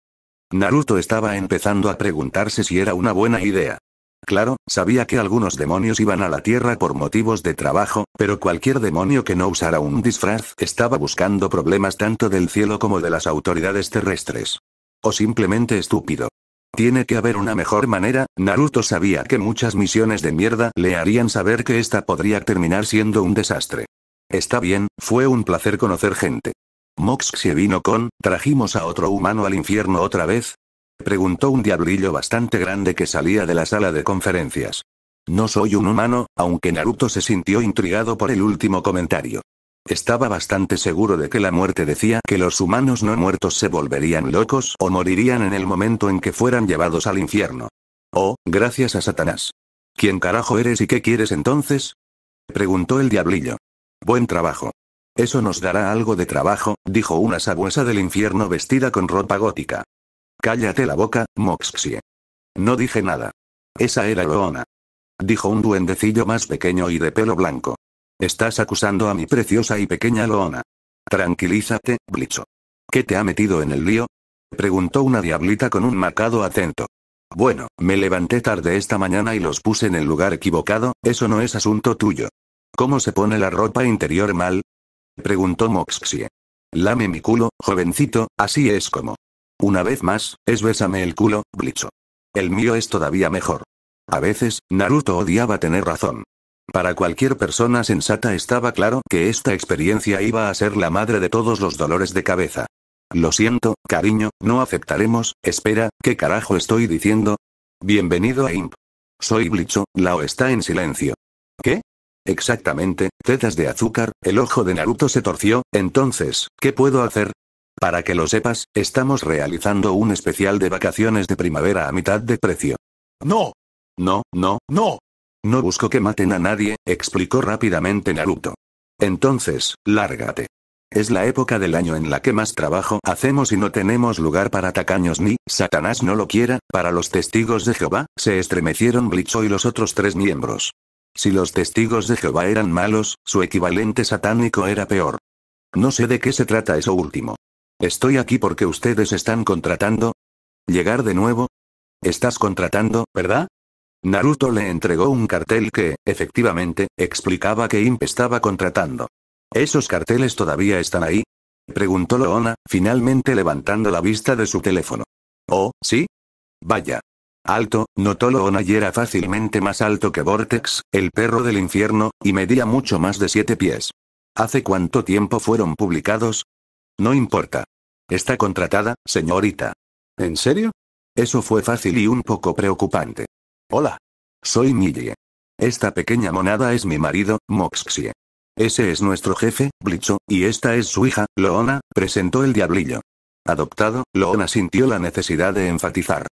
S1: Naruto estaba empezando a preguntarse si era una buena idea. Claro, sabía que algunos demonios iban a la Tierra por motivos de trabajo, pero cualquier demonio que no usara un disfraz estaba buscando problemas tanto del cielo como de las autoridades terrestres. O simplemente estúpido. Tiene que haber una mejor manera, Naruto sabía que muchas misiones de mierda le harían saber que esta podría terminar siendo un desastre. Está bien, fue un placer conocer gente. Mox vino con, trajimos a otro humano al infierno otra vez, preguntó un diablillo bastante grande que salía de la sala de conferencias. No soy un humano, aunque Naruto se sintió intrigado por el último comentario. Estaba bastante seguro de que la muerte decía que los humanos no muertos se volverían locos o morirían en el momento en que fueran llevados al infierno. Oh, gracias a Satanás. ¿Quién carajo eres y qué quieres entonces? preguntó el diablillo. Buen trabajo. Eso nos dará algo de trabajo, dijo una sabuesa del infierno vestida con ropa gótica. Cállate la boca, Moxie. No dije nada. Esa era Loona. Dijo un duendecillo más pequeño y de pelo blanco. Estás acusando a mi preciosa y pequeña Loona. Tranquilízate, Blicho. ¿Qué te ha metido en el lío? Preguntó una diablita con un marcado atento. Bueno, me levanté tarde esta mañana y los puse en el lugar equivocado, eso no es asunto tuyo. ¿Cómo se pone la ropa interior mal? Preguntó Moxie. Lame mi culo, jovencito, así es como. Una vez más, es bésame el culo, Blicho. El mío es todavía mejor. A veces, Naruto odiaba tener razón. Para cualquier persona sensata estaba claro que esta experiencia iba a ser la madre de todos los dolores de cabeza. Lo siento, cariño, no aceptaremos, espera, ¿qué carajo estoy diciendo? Bienvenido a Imp. Soy Blicho, Lao está en silencio. ¿Qué? Exactamente, tetas de azúcar, el ojo de Naruto se torció, entonces, ¿qué puedo hacer? Para que lo sepas, estamos realizando un especial de vacaciones de primavera a mitad de precio. No. No, no, no. No busco que maten a nadie, explicó rápidamente Naruto. Entonces, lárgate. Es la época del año en la que más trabajo hacemos y no tenemos lugar para tacaños ni, Satanás no lo quiera, para los testigos de Jehová, se estremecieron Blixo y los otros tres miembros. Si los testigos de Jehová eran malos, su equivalente satánico era peor. No sé de qué se trata eso último. Estoy aquí porque ustedes están contratando. ¿Llegar de nuevo? Estás contratando, ¿verdad? Naruto le entregó un cartel que, efectivamente, explicaba que Imp estaba contratando. ¿Esos carteles todavía están ahí? Preguntó Loona, finalmente levantando la vista de su teléfono. ¿Oh, sí? Vaya. Alto, notó Loona y era fácilmente más alto que Vortex, el perro del infierno, y medía mucho más de siete pies. ¿Hace cuánto tiempo fueron publicados? No importa. Está contratada, señorita. ¿En serio? Eso fue fácil y un poco preocupante. Hola. Soy Millie. Esta pequeña monada es mi marido, Moxie. Ese es nuestro jefe, Blicho, y esta es su hija, Loona, presentó el diablillo. Adoptado, Loona sintió la necesidad de enfatizar.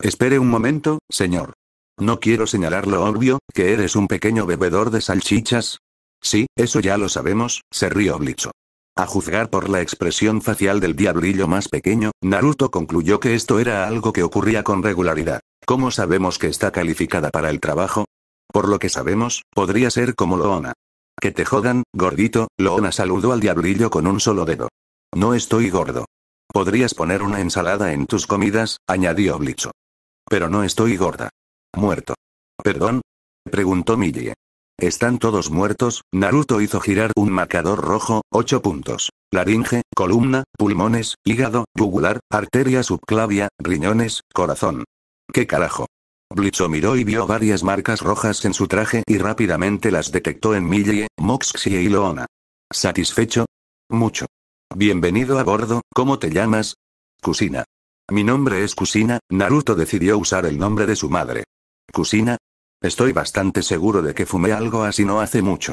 S1: Espere un momento, señor. No quiero señalar lo obvio, que eres un pequeño bebedor de salchichas. Sí, eso ya lo sabemos, se rió Blicho. A juzgar por la expresión facial del diablillo más pequeño, Naruto concluyó que esto era algo que ocurría con regularidad. ¿Cómo sabemos que está calificada para el trabajo? Por lo que sabemos, podría ser como Loona. Que te jodan, gordito, Loona saludó al diablillo con un solo dedo. No estoy gordo. Podrías poner una ensalada en tus comidas, añadió Blicho. Pero no estoy gorda. Muerto. ¿Perdón? Preguntó Millie. Están todos muertos, Naruto hizo girar un marcador rojo, 8 puntos. Laringe, columna, pulmones, hígado, jugular, arteria subclavia, riñones, corazón. ¿Qué carajo? Blicho miró y vio varias marcas rojas en su traje y rápidamente las detectó en Mille, Moxie y Loona. ¿Satisfecho? Mucho. Bienvenido a bordo, ¿cómo te llamas? Kusina. Mi nombre es Kusina, Naruto decidió usar el nombre de su madre. Kusina, Estoy bastante seguro de que fumé algo así no hace mucho.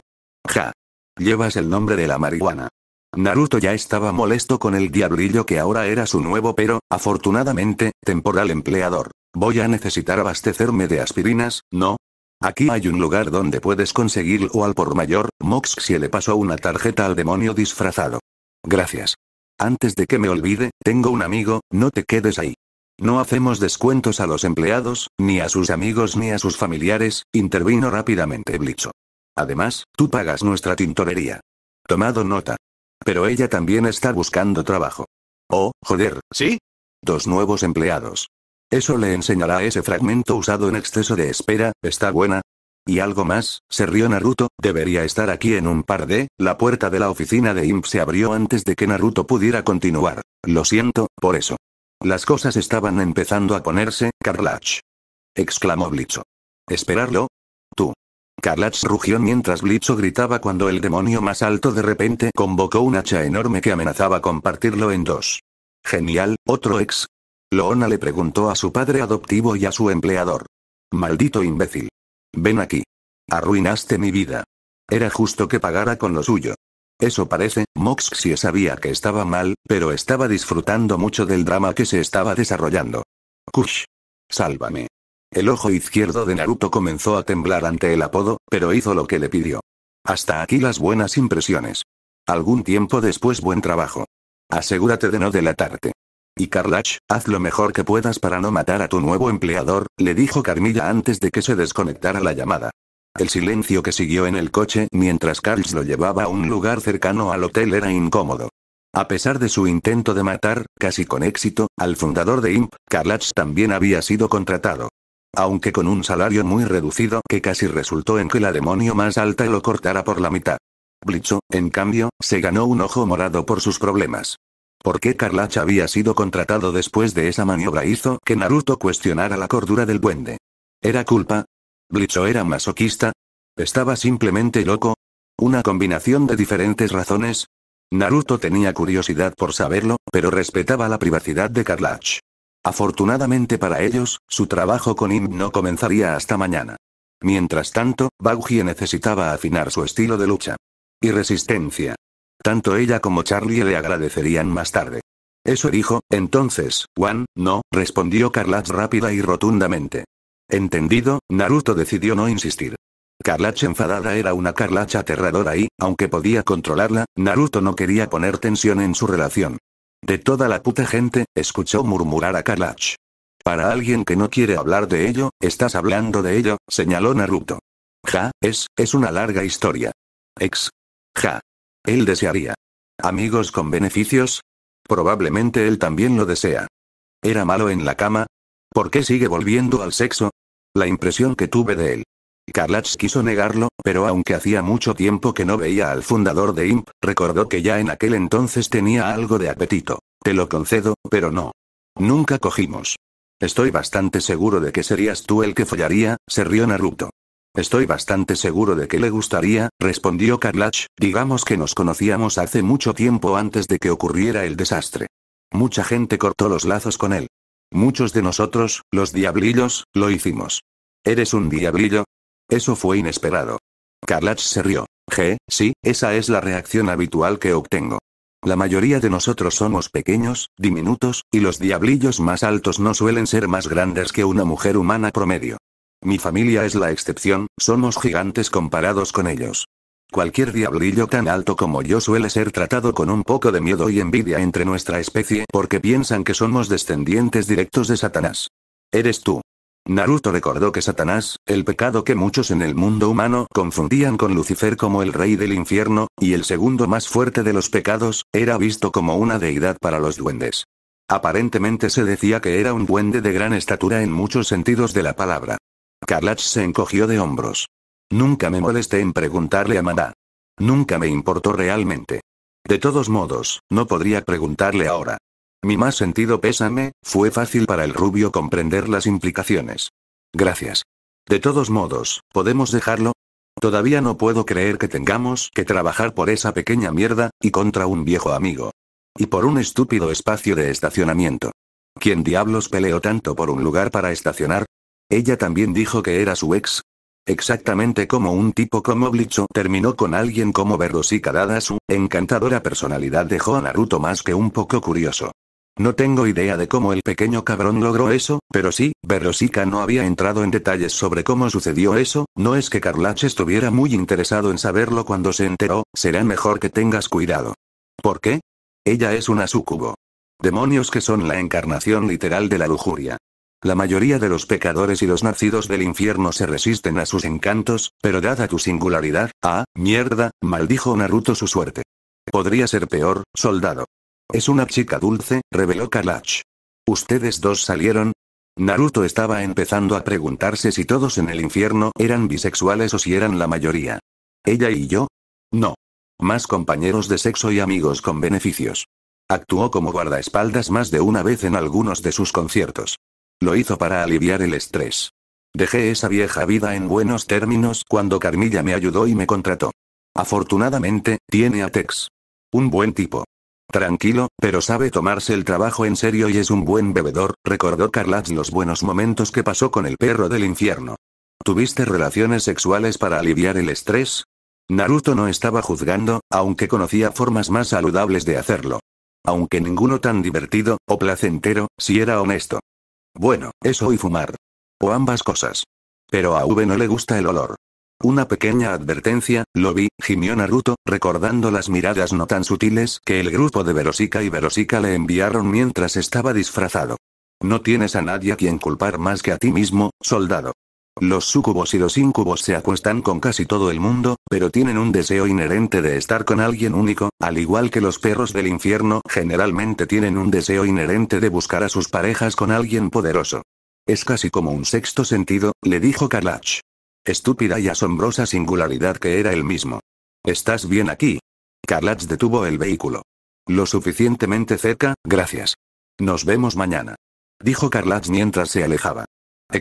S1: Ja. Llevas el nombre de la marihuana. Naruto ya estaba molesto con el diablillo que ahora era su nuevo pero, afortunadamente, temporal empleador. Voy a necesitar abastecerme de aspirinas, ¿no? Aquí hay un lugar donde puedes conseguirlo al por mayor, Mox le pasó una tarjeta al demonio disfrazado. Gracias. Antes de que me olvide, tengo un amigo, no te quedes ahí. No hacemos descuentos a los empleados, ni a sus amigos ni a sus familiares, intervino rápidamente Blicho. Además, tú pagas nuestra tintorería. Tomado nota. Pero ella también está buscando trabajo. Oh, joder, ¿sí? Dos nuevos empleados. Eso le enseñará ese fragmento usado en exceso de espera, está buena. Y algo más, se rió Naruto, debería estar aquí en un par de, la puerta de la oficina de Imp se abrió antes de que Naruto pudiera continuar. Lo siento, por eso. Las cosas estaban empezando a ponerse, Carlach. Exclamó Blitzo. ¿Esperarlo? Tú. Carlach rugió mientras Blicho gritaba cuando el demonio más alto de repente convocó un hacha enorme que amenazaba compartirlo en dos. Genial, otro ex. Loona le preguntó a su padre adoptivo y a su empleador. Maldito imbécil. Ven aquí. Arruinaste mi vida. Era justo que pagara con lo suyo. Eso parece, Moxxie sabía que estaba mal, pero estaba disfrutando mucho del drama que se estaba desarrollando. Kush. Sálvame. El ojo izquierdo de Naruto comenzó a temblar ante el apodo, pero hizo lo que le pidió. Hasta aquí las buenas impresiones. Algún tiempo después buen trabajo. Asegúrate de no delatarte. Y Carlach, haz lo mejor que puedas para no matar a tu nuevo empleador, le dijo Carmilla antes de que se desconectara la llamada. El silencio que siguió en el coche mientras Carls lo llevaba a un lugar cercano al hotel era incómodo. A pesar de su intento de matar, casi con éxito, al fundador de Imp, Karlach también había sido contratado. Aunque con un salario muy reducido que casi resultó en que la demonio más alta lo cortara por la mitad. Blicho, en cambio, se ganó un ojo morado por sus problemas. ¿Por qué Carlach había sido contratado después de esa maniobra hizo que Naruto cuestionara la cordura del buende? ¿Era culpa, Blicho era masoquista? ¿Estaba simplemente loco? ¿Una combinación de diferentes razones? Naruto tenía curiosidad por saberlo, pero respetaba la privacidad de Karlach. Afortunadamente para ellos, su trabajo con him no comenzaría hasta mañana. Mientras tanto, Bauji necesitaba afinar su estilo de lucha. Y resistencia. Tanto ella como Charlie le agradecerían más tarde. Eso dijo, entonces, Juan, no, respondió Carlatch rápida y rotundamente. Entendido, Naruto decidió no insistir. Carlach enfadada era una Carlach aterradora y, aunque podía controlarla, Naruto no quería poner tensión en su relación. De toda la puta gente, escuchó murmurar a Carlach. Para alguien que no quiere hablar de ello, estás hablando de ello, señaló Naruto. Ja, es, es una larga historia. Ex. Ja. Él desearía. Amigos con beneficios. Probablemente él también lo desea. Era malo en la cama, ¿Por qué sigue volviendo al sexo? La impresión que tuve de él. Carlach quiso negarlo, pero aunque hacía mucho tiempo que no veía al fundador de IMP, recordó que ya en aquel entonces tenía algo de apetito. Te lo concedo, pero no. Nunca cogimos. Estoy bastante seguro de que serías tú el que follaría, se rió Naruto. Estoy bastante seguro de que le gustaría, respondió Carlach, digamos que nos conocíamos hace mucho tiempo antes de que ocurriera el desastre. Mucha gente cortó los lazos con él. Muchos de nosotros, los diablillos, lo hicimos. ¿Eres un diablillo? Eso fue inesperado. Carlach se rió. Je, sí, esa es la reacción habitual que obtengo. La mayoría de nosotros somos pequeños, diminutos, y los diablillos más altos no suelen ser más grandes que una mujer humana promedio. Mi familia es la excepción, somos gigantes comparados con ellos. Cualquier diablillo tan alto como yo suele ser tratado con un poco de miedo y envidia entre nuestra especie porque piensan que somos descendientes directos de Satanás. Eres tú. Naruto recordó que Satanás, el pecado que muchos en el mundo humano confundían con Lucifer como el rey del infierno, y el segundo más fuerte de los pecados, era visto como una deidad para los duendes. Aparentemente se decía que era un duende de gran estatura en muchos sentidos de la palabra. Karlach se encogió de hombros. Nunca me molesté en preguntarle a mamá. Nunca me importó realmente. De todos modos, no podría preguntarle ahora. Mi más sentido pésame, fue fácil para el rubio comprender las implicaciones. Gracias. De todos modos, ¿podemos dejarlo? Todavía no puedo creer que tengamos que trabajar por esa pequeña mierda, y contra un viejo amigo. Y por un estúpido espacio de estacionamiento. ¿Quién diablos peleó tanto por un lugar para estacionar? Ella también dijo que era su ex, Exactamente como un tipo como Oblicho terminó con alguien como Berrosica dada su encantadora personalidad dejó a Naruto más que un poco curioso. No tengo idea de cómo el pequeño cabrón logró eso, pero sí, Berrosica no había entrado en detalles sobre cómo sucedió eso, no es que Carlach estuviera muy interesado en saberlo cuando se enteró, será mejor que tengas cuidado. ¿Por qué? Ella es una súcubo. Demonios que son la encarnación literal de la lujuria. La mayoría de los pecadores y los nacidos del infierno se resisten a sus encantos, pero dada tu singularidad, ah, mierda, maldijo Naruto su suerte. Podría ser peor, soldado. Es una chica dulce, reveló Kalash. ¿Ustedes dos salieron? Naruto estaba empezando a preguntarse si todos en el infierno eran bisexuales o si eran la mayoría. ¿Ella y yo? No. Más compañeros de sexo y amigos con beneficios. Actuó como guardaespaldas más de una vez en algunos de sus conciertos. Lo hizo para aliviar el estrés. Dejé esa vieja vida en buenos términos cuando Carmilla me ayudó y me contrató. Afortunadamente, tiene a Tex. Un buen tipo. Tranquilo, pero sabe tomarse el trabajo en serio y es un buen bebedor, recordó Carlatz los buenos momentos que pasó con el perro del infierno. ¿Tuviste relaciones sexuales para aliviar el estrés? Naruto no estaba juzgando, aunque conocía formas más saludables de hacerlo. Aunque ninguno tan divertido, o placentero, si era honesto. Bueno, eso y fumar. O ambas cosas. Pero a V no le gusta el olor. Una pequeña advertencia, lo vi, gimió Naruto, recordando las miradas no tan sutiles que el grupo de Verosica y Verosica le enviaron mientras estaba disfrazado. No tienes a nadie a quien culpar más que a ti mismo, soldado. Los sucubos y los incubos se acuestan con casi todo el mundo, pero tienen un deseo inherente de estar con alguien único, al igual que los perros del infierno generalmente tienen un deseo inherente de buscar a sus parejas con alguien poderoso. Es casi como un sexto sentido, le dijo Carlach. Estúpida y asombrosa singularidad que era el mismo. ¿Estás bien aquí? Carlach detuvo el vehículo. Lo suficientemente cerca, gracias. Nos vemos mañana. Dijo Carlach mientras se alejaba.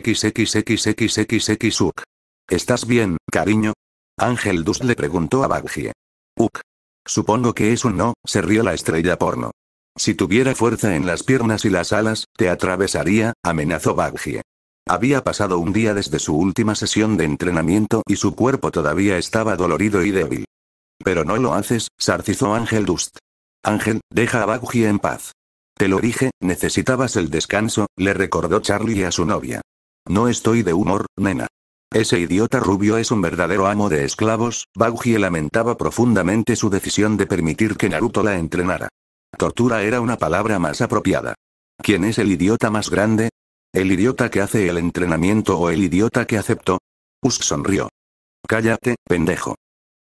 S1: XXXXXXUK. ¿Estás bien, cariño? Ángel Dust le preguntó a Baggie. Uk. Supongo que es un no, se rió la estrella porno. Si tuviera fuerza en las piernas y las alas, te atravesaría, amenazó Baggie. Había pasado un día desde su última sesión de entrenamiento y su cuerpo todavía estaba dolorido y débil. Pero no lo haces, sarcizó Ángel Dust. Ángel, deja a Baggie en paz. Te lo dije, necesitabas el descanso, le recordó Charlie a su novia. No estoy de humor, nena. Ese idiota rubio es un verdadero amo de esclavos, Baugie lamentaba profundamente su decisión de permitir que Naruto la entrenara. Tortura era una palabra más apropiada. ¿Quién es el idiota más grande? ¿El idiota que hace el entrenamiento o el idiota que aceptó? Usk sonrió. Cállate, pendejo.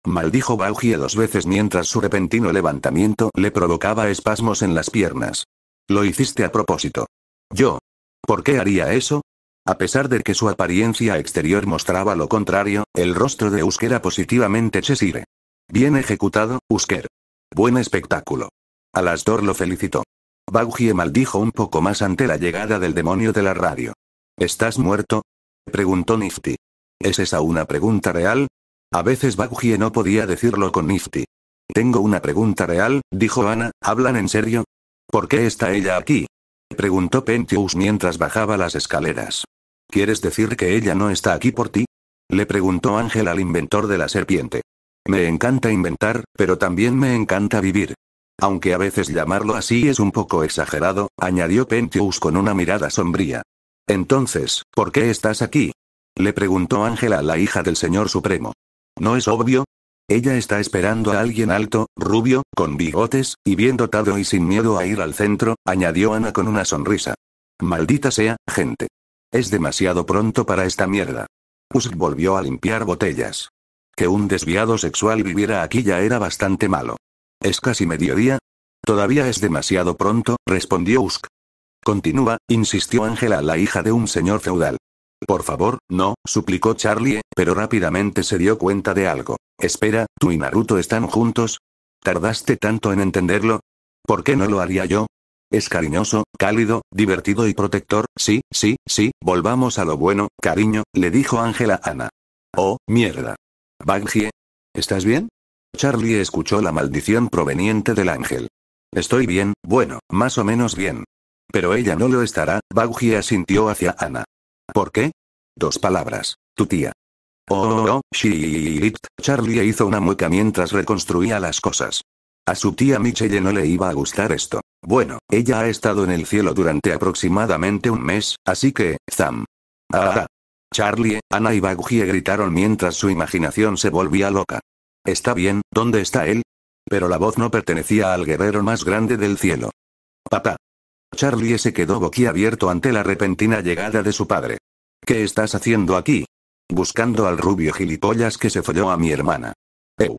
S1: Maldijo Baugie dos veces mientras su repentino levantamiento le provocaba espasmos en las piernas. Lo hiciste a propósito. Yo. ¿Por qué haría eso? A pesar de que su apariencia exterior mostraba lo contrario, el rostro de Usker era positivamente chesire. Bien ejecutado, Usker. Buen espectáculo. Alastor lo felicitó. Baugie maldijo un poco más ante la llegada del demonio de la radio. ¿Estás muerto? preguntó Nifty. ¿Es esa una pregunta real? A veces Baugie no podía decirlo con Nifty. Tengo una pregunta real, dijo Ana, ¿hablan en serio? ¿Por qué está ella aquí? preguntó Pentius mientras bajaba las escaleras. ¿Quieres decir que ella no está aquí por ti? Le preguntó Ángel al inventor de la serpiente. Me encanta inventar, pero también me encanta vivir. Aunque a veces llamarlo así es un poco exagerado, añadió Pentius con una mirada sombría. Entonces, ¿por qué estás aquí? Le preguntó Ángela a la hija del Señor Supremo. ¿No es obvio? Ella está esperando a alguien alto, rubio, con bigotes, y bien dotado y sin miedo a ir al centro, añadió Ana con una sonrisa. Maldita sea, gente. Es demasiado pronto para esta mierda. Usk volvió a limpiar botellas. Que un desviado sexual viviera aquí ya era bastante malo. Es casi mediodía. Todavía es demasiado pronto, respondió Usk. Continúa, insistió Ángela, la hija de un señor feudal. Por favor, no, suplicó Charlie, pero rápidamente se dio cuenta de algo. Espera, tú y Naruto están juntos. ¿Tardaste tanto en entenderlo? ¿Por qué no lo haría yo? Es cariñoso, cálido, divertido y protector, sí, sí, sí, volvamos a lo bueno, cariño, le dijo Ángela Ana. Oh, mierda. Baggie. ¿Estás bien? Charlie escuchó la maldición proveniente del ángel. Estoy bien, bueno, más o menos bien. Pero ella no lo estará, Baggie asintió hacia Ana. ¿Por qué? Dos palabras. Tu tía. Oh, oh, oh, oh shit. Charlie hizo una mueca mientras reconstruía las cosas. A su tía Michelle no le iba a gustar esto. Bueno, ella ha estado en el cielo durante aproximadamente un mes, así que, Zam. Ah, Charlie, Ana y Baggie gritaron mientras su imaginación se volvía loca. Está bien, ¿dónde está él? Pero la voz no pertenecía al guerrero más grande del cielo. Papá. Charlie se quedó boquiabierto ante la repentina llegada de su padre. ¿Qué estás haciendo aquí? Buscando al rubio gilipollas que se folló a mi hermana. Eu.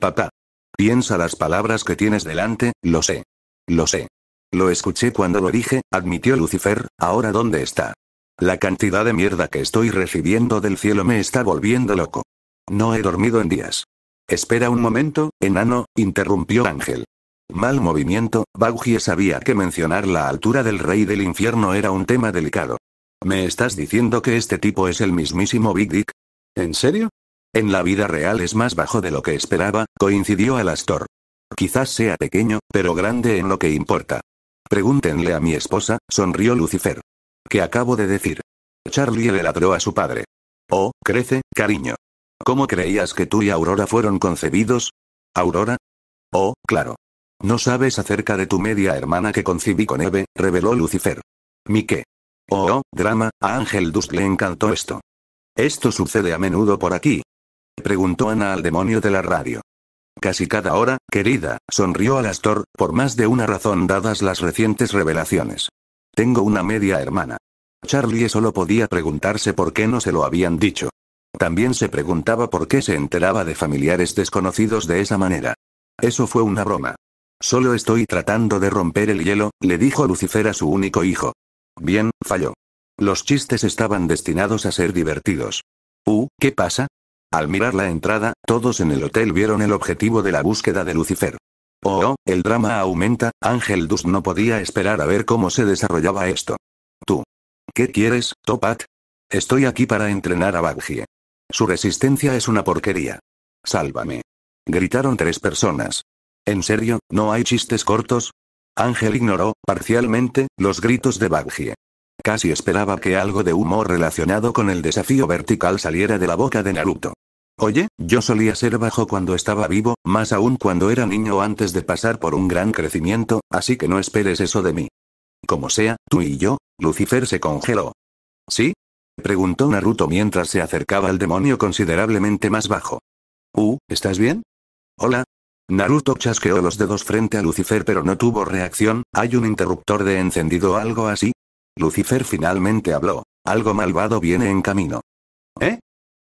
S1: Papá. Piensa las palabras que tienes delante, lo sé. Lo sé. Lo escuché cuando lo dije, admitió Lucifer, ahora ¿dónde está? La cantidad de mierda que estoy recibiendo del cielo me está volviendo loco. No he dormido en días. Espera un momento, enano, interrumpió Ángel. Mal movimiento, Baugie sabía que mencionar la altura del rey del infierno era un tema delicado. ¿Me estás diciendo que este tipo es el mismísimo Big Dick? ¿En serio? En la vida real es más bajo de lo que esperaba, coincidió Alastor. Quizás sea pequeño, pero grande en lo que importa. Pregúntenle a mi esposa, sonrió Lucifer. ¿Qué acabo de decir? Charlie le ladró a su padre. Oh, crece, cariño. ¿Cómo creías que tú y Aurora fueron concebidos? ¿Aurora? Oh, claro. No sabes acerca de tu media hermana que concibí con Eve, reveló Lucifer. ¿Mi qué? Oh, oh, drama, a Ángel Dust le encantó esto. Esto sucede a menudo por aquí. Preguntó Ana al demonio de la radio. Casi cada hora, querida, sonrió Alastor, por más de una razón dadas las recientes revelaciones. Tengo una media hermana. Charlie solo podía preguntarse por qué no se lo habían dicho. También se preguntaba por qué se enteraba de familiares desconocidos de esa manera. Eso fue una broma. Solo estoy tratando de romper el hielo, le dijo Lucifer a su único hijo. Bien, falló. Los chistes estaban destinados a ser divertidos. Uh, ¿qué pasa? Al mirar la entrada, todos en el hotel vieron el objetivo de la búsqueda de Lucifer. Oh, oh, el drama aumenta, Ángel Dus no podía esperar a ver cómo se desarrollaba esto. Tú. ¿Qué quieres, Topat? Estoy aquí para entrenar a Baggie. Su resistencia es una porquería. Sálvame. Gritaron tres personas. ¿En serio, no hay chistes cortos? Ángel ignoró, parcialmente, los gritos de Baggie. Casi esperaba que algo de humor relacionado con el desafío vertical saliera de la boca de Naruto. Oye, yo solía ser bajo cuando estaba vivo, más aún cuando era niño antes de pasar por un gran crecimiento, así que no esperes eso de mí. Como sea, tú y yo, Lucifer se congeló. ¿Sí? preguntó Naruto mientras se acercaba al demonio considerablemente más bajo. Uh, ¿estás bien? Hola. Naruto chasqueó los dedos frente a Lucifer pero no tuvo reacción, ¿hay un interruptor de encendido o algo así? Lucifer finalmente habló. Algo malvado viene en camino. ¿Eh?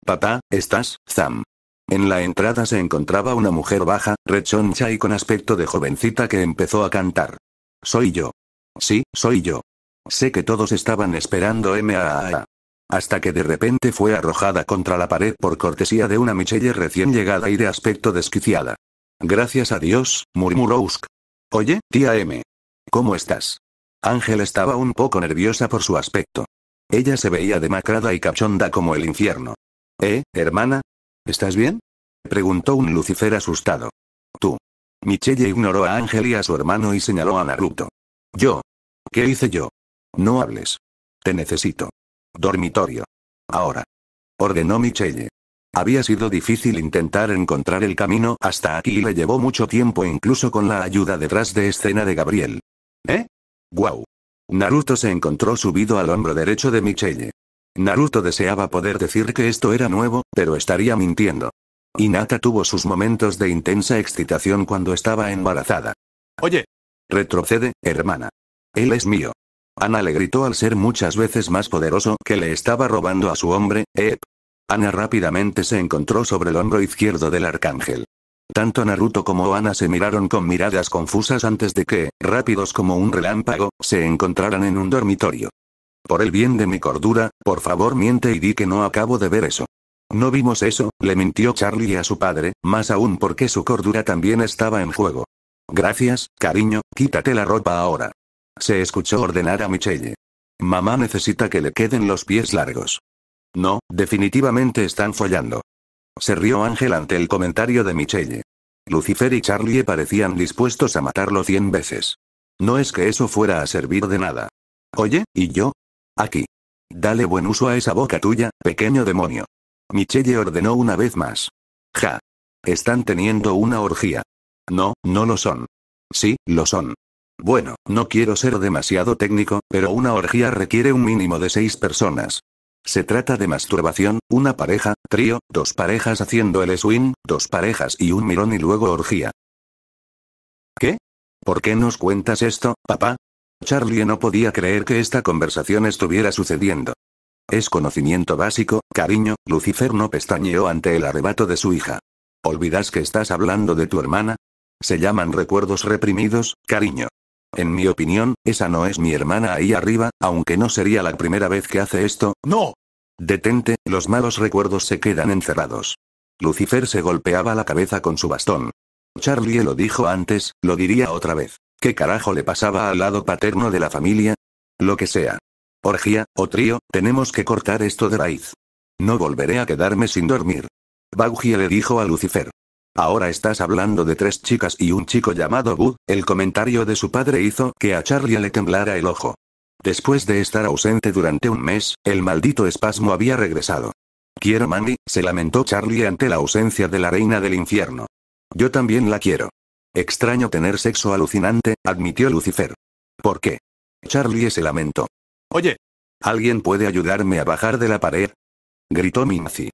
S1: Papá, ¿estás, Zam? En la entrada se encontraba una mujer baja, rechoncha y con aspecto de jovencita que empezó a cantar. Soy yo. Sí, soy yo. Sé que todos estaban esperando MAA. Hasta que de repente fue arrojada contra la pared por cortesía de una Michelle recién llegada y de aspecto desquiciada. Gracias a Dios, murmuró Usk. Oye, tía M. ¿Cómo estás? Ángel estaba un poco nerviosa por su aspecto. Ella se veía demacrada y cachonda como el infierno. ¿Eh, hermana? ¿Estás bien? Preguntó un Lucifer asustado. Tú. Michelle ignoró a Ángel y a su hermano y señaló a Naruto. Yo. ¿Qué hice yo? No hables. Te necesito. Dormitorio. Ahora. Ordenó Michelle. Había sido difícil intentar encontrar el camino hasta aquí y le llevó mucho tiempo incluso con la ayuda detrás de escena de Gabriel. ¿Eh? ¡Guau! Naruto se encontró subido al hombro derecho de Michelle. Naruto deseaba poder decir que esto era nuevo, pero estaría mintiendo. Inata tuvo sus momentos de intensa excitación cuando estaba embarazada. Oye. Retrocede, hermana. Él es mío. Ana le gritó al ser muchas veces más poderoso que le estaba robando a su hombre, Ep. Ana rápidamente se encontró sobre el hombro izquierdo del arcángel. Tanto Naruto como Ana se miraron con miradas confusas antes de que, rápidos como un relámpago, se encontraran en un dormitorio. Por el bien de mi cordura, por favor miente y di que no acabo de ver eso. No vimos eso, le mintió Charlie a su padre, más aún porque su cordura también estaba en juego. Gracias, cariño, quítate la ropa ahora. Se escuchó ordenar a Michelle. Mamá necesita que le queden los pies largos. No, definitivamente están follando. Se rió Ángel ante el comentario de Michelle. Lucifer y Charlie parecían dispuestos a matarlo cien veces. No es que eso fuera a servir de nada. Oye, ¿y yo? Aquí. Dale buen uso a esa boca tuya, pequeño demonio. Michelle ordenó una vez más. Ja. Están teniendo una orgía. No, no lo son. Sí, lo son. Bueno, no quiero ser demasiado técnico, pero una orgía requiere un mínimo de seis personas. Se trata de masturbación, una pareja, trío, dos parejas haciendo el swing, dos parejas y un mirón y luego orgía. ¿Qué? ¿Por qué nos cuentas esto, papá? Charlie no podía creer que esta conversación estuviera sucediendo. Es conocimiento básico, cariño, Lucifer no pestañeó ante el arrebato de su hija. ¿Olvidas que estás hablando de tu hermana? Se llaman recuerdos reprimidos, cariño. En mi opinión, esa no es mi hermana ahí arriba, aunque no sería la primera vez que hace esto. ¡No! Detente, los malos recuerdos se quedan encerrados. Lucifer se golpeaba la cabeza con su bastón. Charlie lo dijo antes, lo diría otra vez. ¿Qué carajo le pasaba al lado paterno de la familia? Lo que sea. Orgía, o trío, tenemos que cortar esto de raíz. No volveré a quedarme sin dormir. Bagie le dijo a Lucifer. Ahora estás hablando de tres chicas y un chico llamado Bud, el comentario de su padre hizo que a Charlie le temblara el ojo. Después de estar ausente durante un mes, el maldito espasmo había regresado. Quiero Mandy, se lamentó Charlie ante la ausencia de la reina del infierno. Yo también la quiero. Extraño tener sexo alucinante, admitió Lucifer. ¿Por qué? Charlie se lamentó. Oye. ¿Alguien puede ayudarme a bajar de la pared? Gritó Minzy.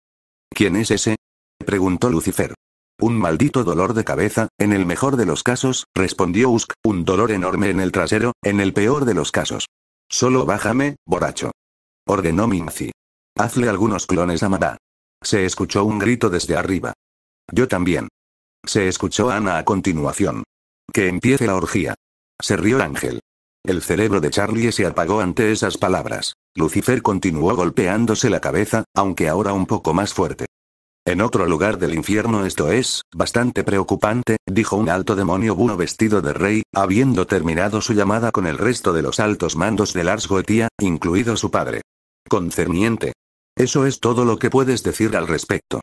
S1: ¿Quién es ese? Preguntó Lucifer. Un maldito dolor de cabeza, en el mejor de los casos, respondió Usk, un dolor enorme en el trasero, en el peor de los casos. Solo bájame, borracho. Ordenó Minzy. Hazle algunos clones a Mada. Se escuchó un grito desde arriba. Yo también. Se escuchó Ana a continuación. Que empiece la orgía. Se rió Ángel. El cerebro de Charlie se apagó ante esas palabras. Lucifer continuó golpeándose la cabeza, aunque ahora un poco más fuerte. En otro lugar del infierno esto es, bastante preocupante, dijo un alto demonio bueno vestido de rey, habiendo terminado su llamada con el resto de los altos mandos de Lars Goetia, incluido su padre. Concerniente. Eso es todo lo que puedes decir al respecto.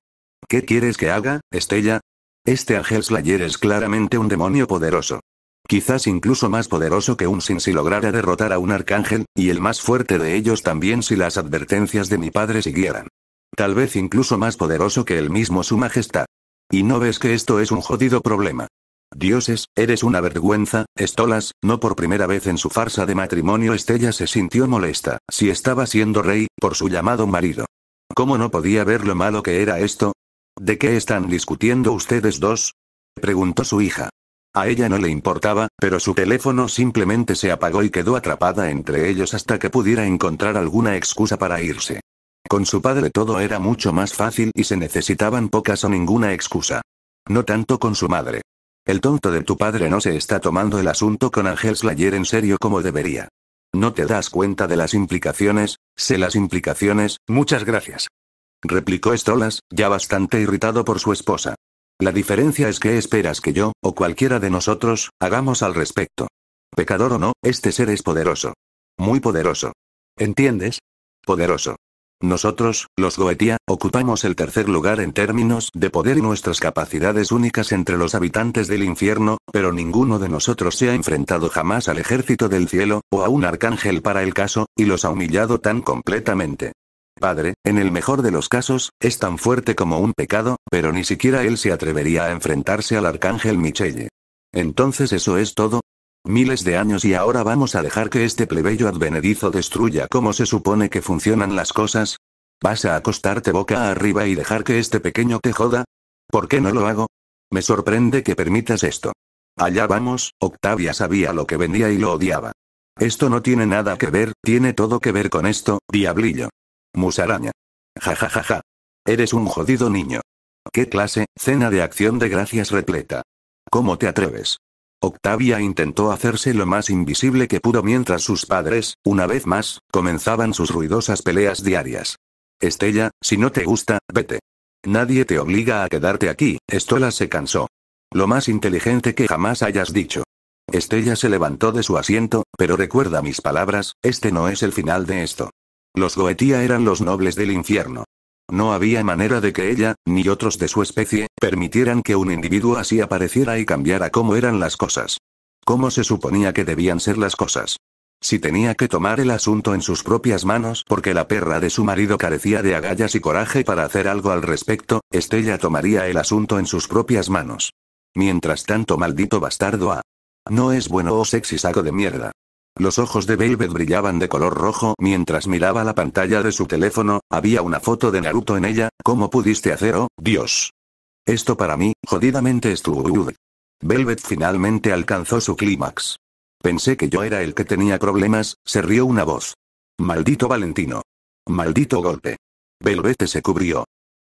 S1: ¿Qué quieres que haga, Estella? Este Ángel Slayer es claramente un demonio poderoso. Quizás incluso más poderoso que un Sin si lograra derrotar a un arcángel, y el más fuerte de ellos también si las advertencias de mi padre siguieran. Tal vez incluso más poderoso que el mismo Su Majestad. Y no ves que esto es un jodido problema. Dioses, eres una vergüenza, Estolas, no por primera vez en su farsa de matrimonio Estella se sintió molesta, si estaba siendo rey, por su llamado marido. ¿Cómo no podía ver lo malo que era esto? ¿De qué están discutiendo ustedes dos? preguntó su hija. A ella no le importaba, pero su teléfono simplemente se apagó y quedó atrapada entre ellos hasta que pudiera encontrar alguna excusa para irse. Con su padre todo era mucho más fácil y se necesitaban pocas o ninguna excusa. No tanto con su madre. El tonto de tu padre no se está tomando el asunto con Ángel Slayer en serio como debería. ¿No te das cuenta de las implicaciones? Sé las implicaciones, muchas gracias replicó Stolas, ya bastante irritado por su esposa. La diferencia es que esperas que yo, o cualquiera de nosotros, hagamos al respecto. Pecador o no, este ser es poderoso. Muy poderoso. ¿Entiendes? Poderoso. Nosotros, los goetia ocupamos el tercer lugar en términos de poder y nuestras capacidades únicas entre los habitantes del infierno, pero ninguno de nosotros se ha enfrentado jamás al ejército del cielo, o a un arcángel para el caso, y los ha humillado tan completamente padre, en el mejor de los casos, es tan fuerte como un pecado, pero ni siquiera él se atrevería a enfrentarse al arcángel Michelle. Entonces eso es todo. Miles de años y ahora vamos a dejar que este plebeyo advenedizo destruya cómo se supone que funcionan las cosas. ¿Vas a acostarte boca arriba y dejar que este pequeño te joda? ¿Por qué no lo hago? Me sorprende que permitas esto. Allá vamos, Octavia sabía lo que venía y lo odiaba. Esto no tiene nada que ver, tiene todo que ver con esto, diablillo. Musaraña. Ja ja ja ja. Eres un jodido niño. ¿Qué clase, cena de acción de gracias repleta? ¿Cómo te atreves? Octavia intentó hacerse lo más invisible que pudo mientras sus padres, una vez más, comenzaban sus ruidosas peleas diarias. Estella, si no te gusta, vete. Nadie te obliga a quedarte aquí, Estola se cansó. Lo más inteligente que jamás hayas dicho. Estella se levantó de su asiento, pero recuerda mis palabras, este no es el final de esto. Los Goetía eran los nobles del infierno. No había manera de que ella, ni otros de su especie, permitieran que un individuo así apareciera y cambiara cómo eran las cosas. ¿Cómo se suponía que debían ser las cosas? Si tenía que tomar el asunto en sus propias manos porque la perra de su marido carecía de agallas y coraje para hacer algo al respecto, Estella tomaría el asunto en sus propias manos. Mientras tanto, maldito bastardo A. Ah, no es bueno o oh, sexy saco de mierda. Los ojos de Velvet brillaban de color rojo mientras miraba la pantalla de su teléfono, había una foto de Naruto en ella, ¿cómo pudiste hacerlo, ¡Oh, Dios? Esto para mí, jodidamente estuvo... Velvet finalmente alcanzó su clímax. Pensé que yo era el que tenía problemas, se rió una voz. Maldito Valentino. Maldito golpe. Velvet se cubrió.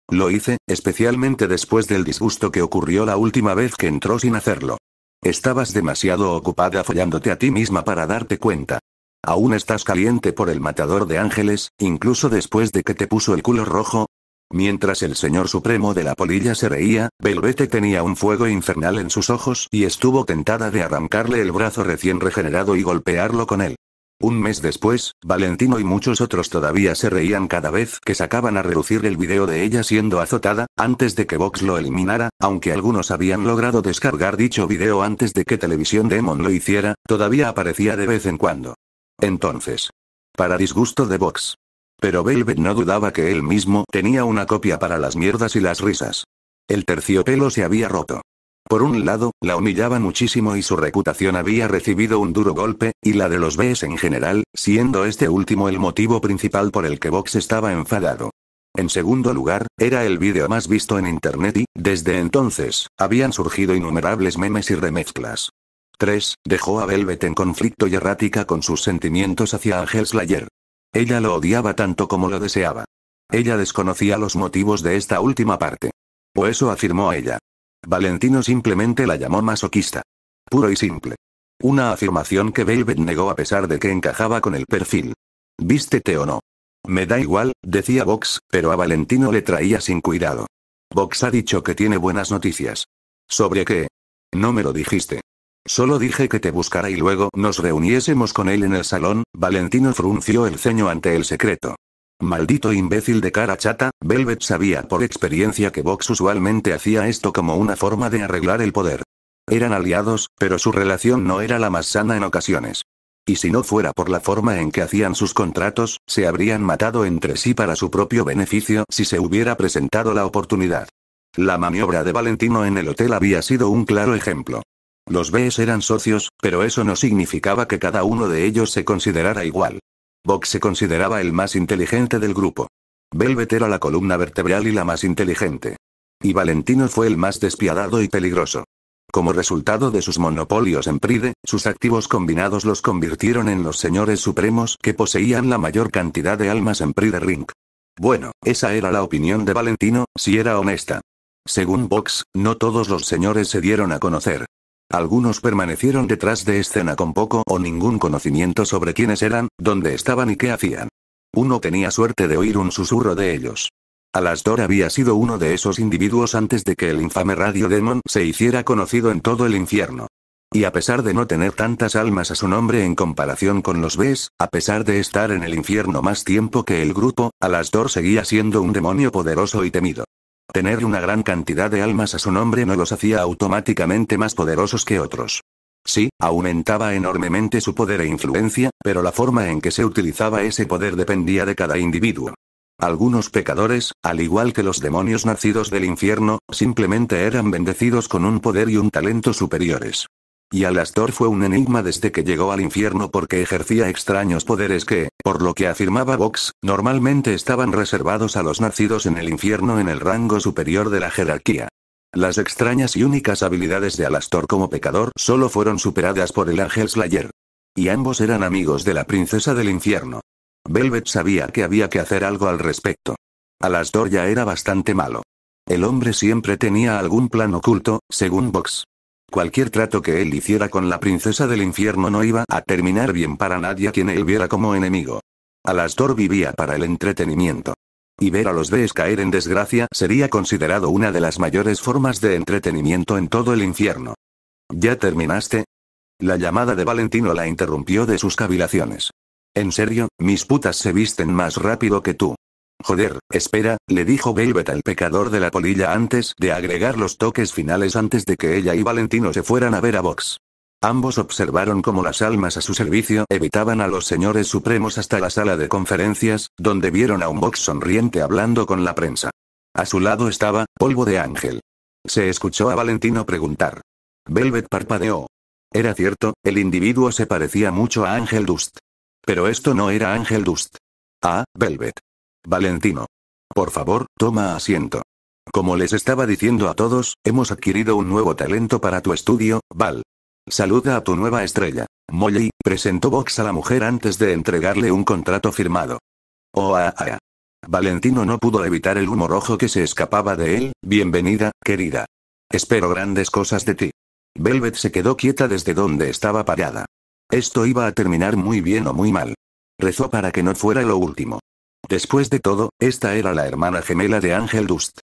S1: Lo hice, especialmente después del disgusto que ocurrió la última vez que entró sin hacerlo. Estabas demasiado ocupada follándote a ti misma para darte cuenta. ¿Aún estás caliente por el matador de ángeles, incluso después de que te puso el culo rojo? Mientras el señor supremo de la polilla se reía, Belvete tenía un fuego infernal en sus ojos y estuvo tentada de arrancarle el brazo recién regenerado y golpearlo con él. Un mes después, Valentino y muchos otros todavía se reían cada vez que sacaban a reducir el video de ella siendo azotada, antes de que Vox lo eliminara, aunque algunos habían logrado descargar dicho video antes de que Televisión Demon lo hiciera, todavía aparecía de vez en cuando. Entonces. Para disgusto de Vox. Pero Velvet no dudaba que él mismo tenía una copia para las mierdas y las risas. El terciopelo se había roto. Por un lado, la humillaba muchísimo y su reputación había recibido un duro golpe, y la de los Bs en general, siendo este último el motivo principal por el que Vox estaba enfadado. En segundo lugar, era el vídeo más visto en internet y, desde entonces, habían surgido innumerables memes y remezclas. 3. Dejó a Velvet en conflicto y errática con sus sentimientos hacia Ángel Slayer. Ella lo odiaba tanto como lo deseaba. Ella desconocía los motivos de esta última parte. O eso afirmó ella. Valentino simplemente la llamó masoquista. Puro y simple. Una afirmación que Velvet negó a pesar de que encajaba con el perfil. Vístete o no. Me da igual, decía Vox, pero a Valentino le traía sin cuidado. Vox ha dicho que tiene buenas noticias. ¿Sobre qué? No me lo dijiste. Solo dije que te buscara y luego nos reuniésemos con él en el salón, Valentino frunció el ceño ante el secreto. Maldito imbécil de cara chata, Velvet sabía por experiencia que Vox usualmente hacía esto como una forma de arreglar el poder. Eran aliados, pero su relación no era la más sana en ocasiones. Y si no fuera por la forma en que hacían sus contratos, se habrían matado entre sí para su propio beneficio si se hubiera presentado la oportunidad. La maniobra de Valentino en el hotel había sido un claro ejemplo. Los Bs eran socios, pero eso no significaba que cada uno de ellos se considerara igual. Box se consideraba el más inteligente del grupo. Velvet era la columna vertebral y la más inteligente. Y Valentino fue el más despiadado y peligroso. Como resultado de sus monopolios en Pride, sus activos combinados los convirtieron en los señores supremos que poseían la mayor cantidad de almas en Pride Ring. Bueno, esa era la opinión de Valentino, si era honesta. Según Box, no todos los señores se dieron a conocer. Algunos permanecieron detrás de escena con poco o ningún conocimiento sobre quiénes eran, dónde estaban y qué hacían. Uno tenía suerte de oír un susurro de ellos. Alastor había sido uno de esos individuos antes de que el infame Radio Demon se hiciera conocido en todo el infierno. Y a pesar de no tener tantas almas a su nombre en comparación con los Bs, a pesar de estar en el infierno más tiempo que el grupo, Alastor seguía siendo un demonio poderoso y temido. Tener una gran cantidad de almas a su nombre no los hacía automáticamente más poderosos que otros. Sí, aumentaba enormemente su poder e influencia, pero la forma en que se utilizaba ese poder dependía de cada individuo. Algunos pecadores, al igual que los demonios nacidos del infierno, simplemente eran bendecidos con un poder y un talento superiores. Y Alastor fue un enigma desde que llegó al infierno porque ejercía extraños poderes que, por lo que afirmaba Vox, normalmente estaban reservados a los nacidos en el infierno en el rango superior de la jerarquía. Las extrañas y únicas habilidades de Alastor como pecador solo fueron superadas por el ángel Slayer. Y ambos eran amigos de la princesa del infierno. Velvet sabía que había que hacer algo al respecto. Alastor ya era bastante malo. El hombre siempre tenía algún plan oculto, según Vox. Cualquier trato que él hiciera con la princesa del infierno no iba a terminar bien para nadie quien él viera como enemigo. Alastor vivía para el entretenimiento. Y ver a los Bs caer en desgracia sería considerado una de las mayores formas de entretenimiento en todo el infierno. ¿Ya terminaste? La llamada de Valentino la interrumpió de sus cavilaciones. En serio, mis putas se visten más rápido que tú. Joder, espera, le dijo Velvet al pecador de la polilla antes de agregar los toques finales antes de que ella y Valentino se fueran a ver a Vox. Ambos observaron cómo las almas a su servicio evitaban a los señores supremos hasta la sala de conferencias, donde vieron a un Vox sonriente hablando con la prensa. A su lado estaba, polvo de ángel. Se escuchó a Valentino preguntar. Velvet parpadeó. Era cierto, el individuo se parecía mucho a Ángel Dust. Pero esto no era Ángel Dust. Ah, Velvet. Valentino. Por favor, toma asiento. Como les estaba diciendo a todos, hemos adquirido un nuevo talento para tu estudio, Val. Saluda a tu nueva estrella. Molly, presentó Vox a la mujer antes de entregarle un contrato firmado. Oh, ah, ah. ah. Valentino no pudo evitar el humo rojo que se escapaba de él. Bienvenida, querida. Espero grandes cosas de ti. Velvet se quedó quieta desde donde estaba parada. Esto iba a terminar muy bien o muy mal. Rezó para que no fuera lo último. Después de todo, esta era la hermana gemela de Ángel Dust.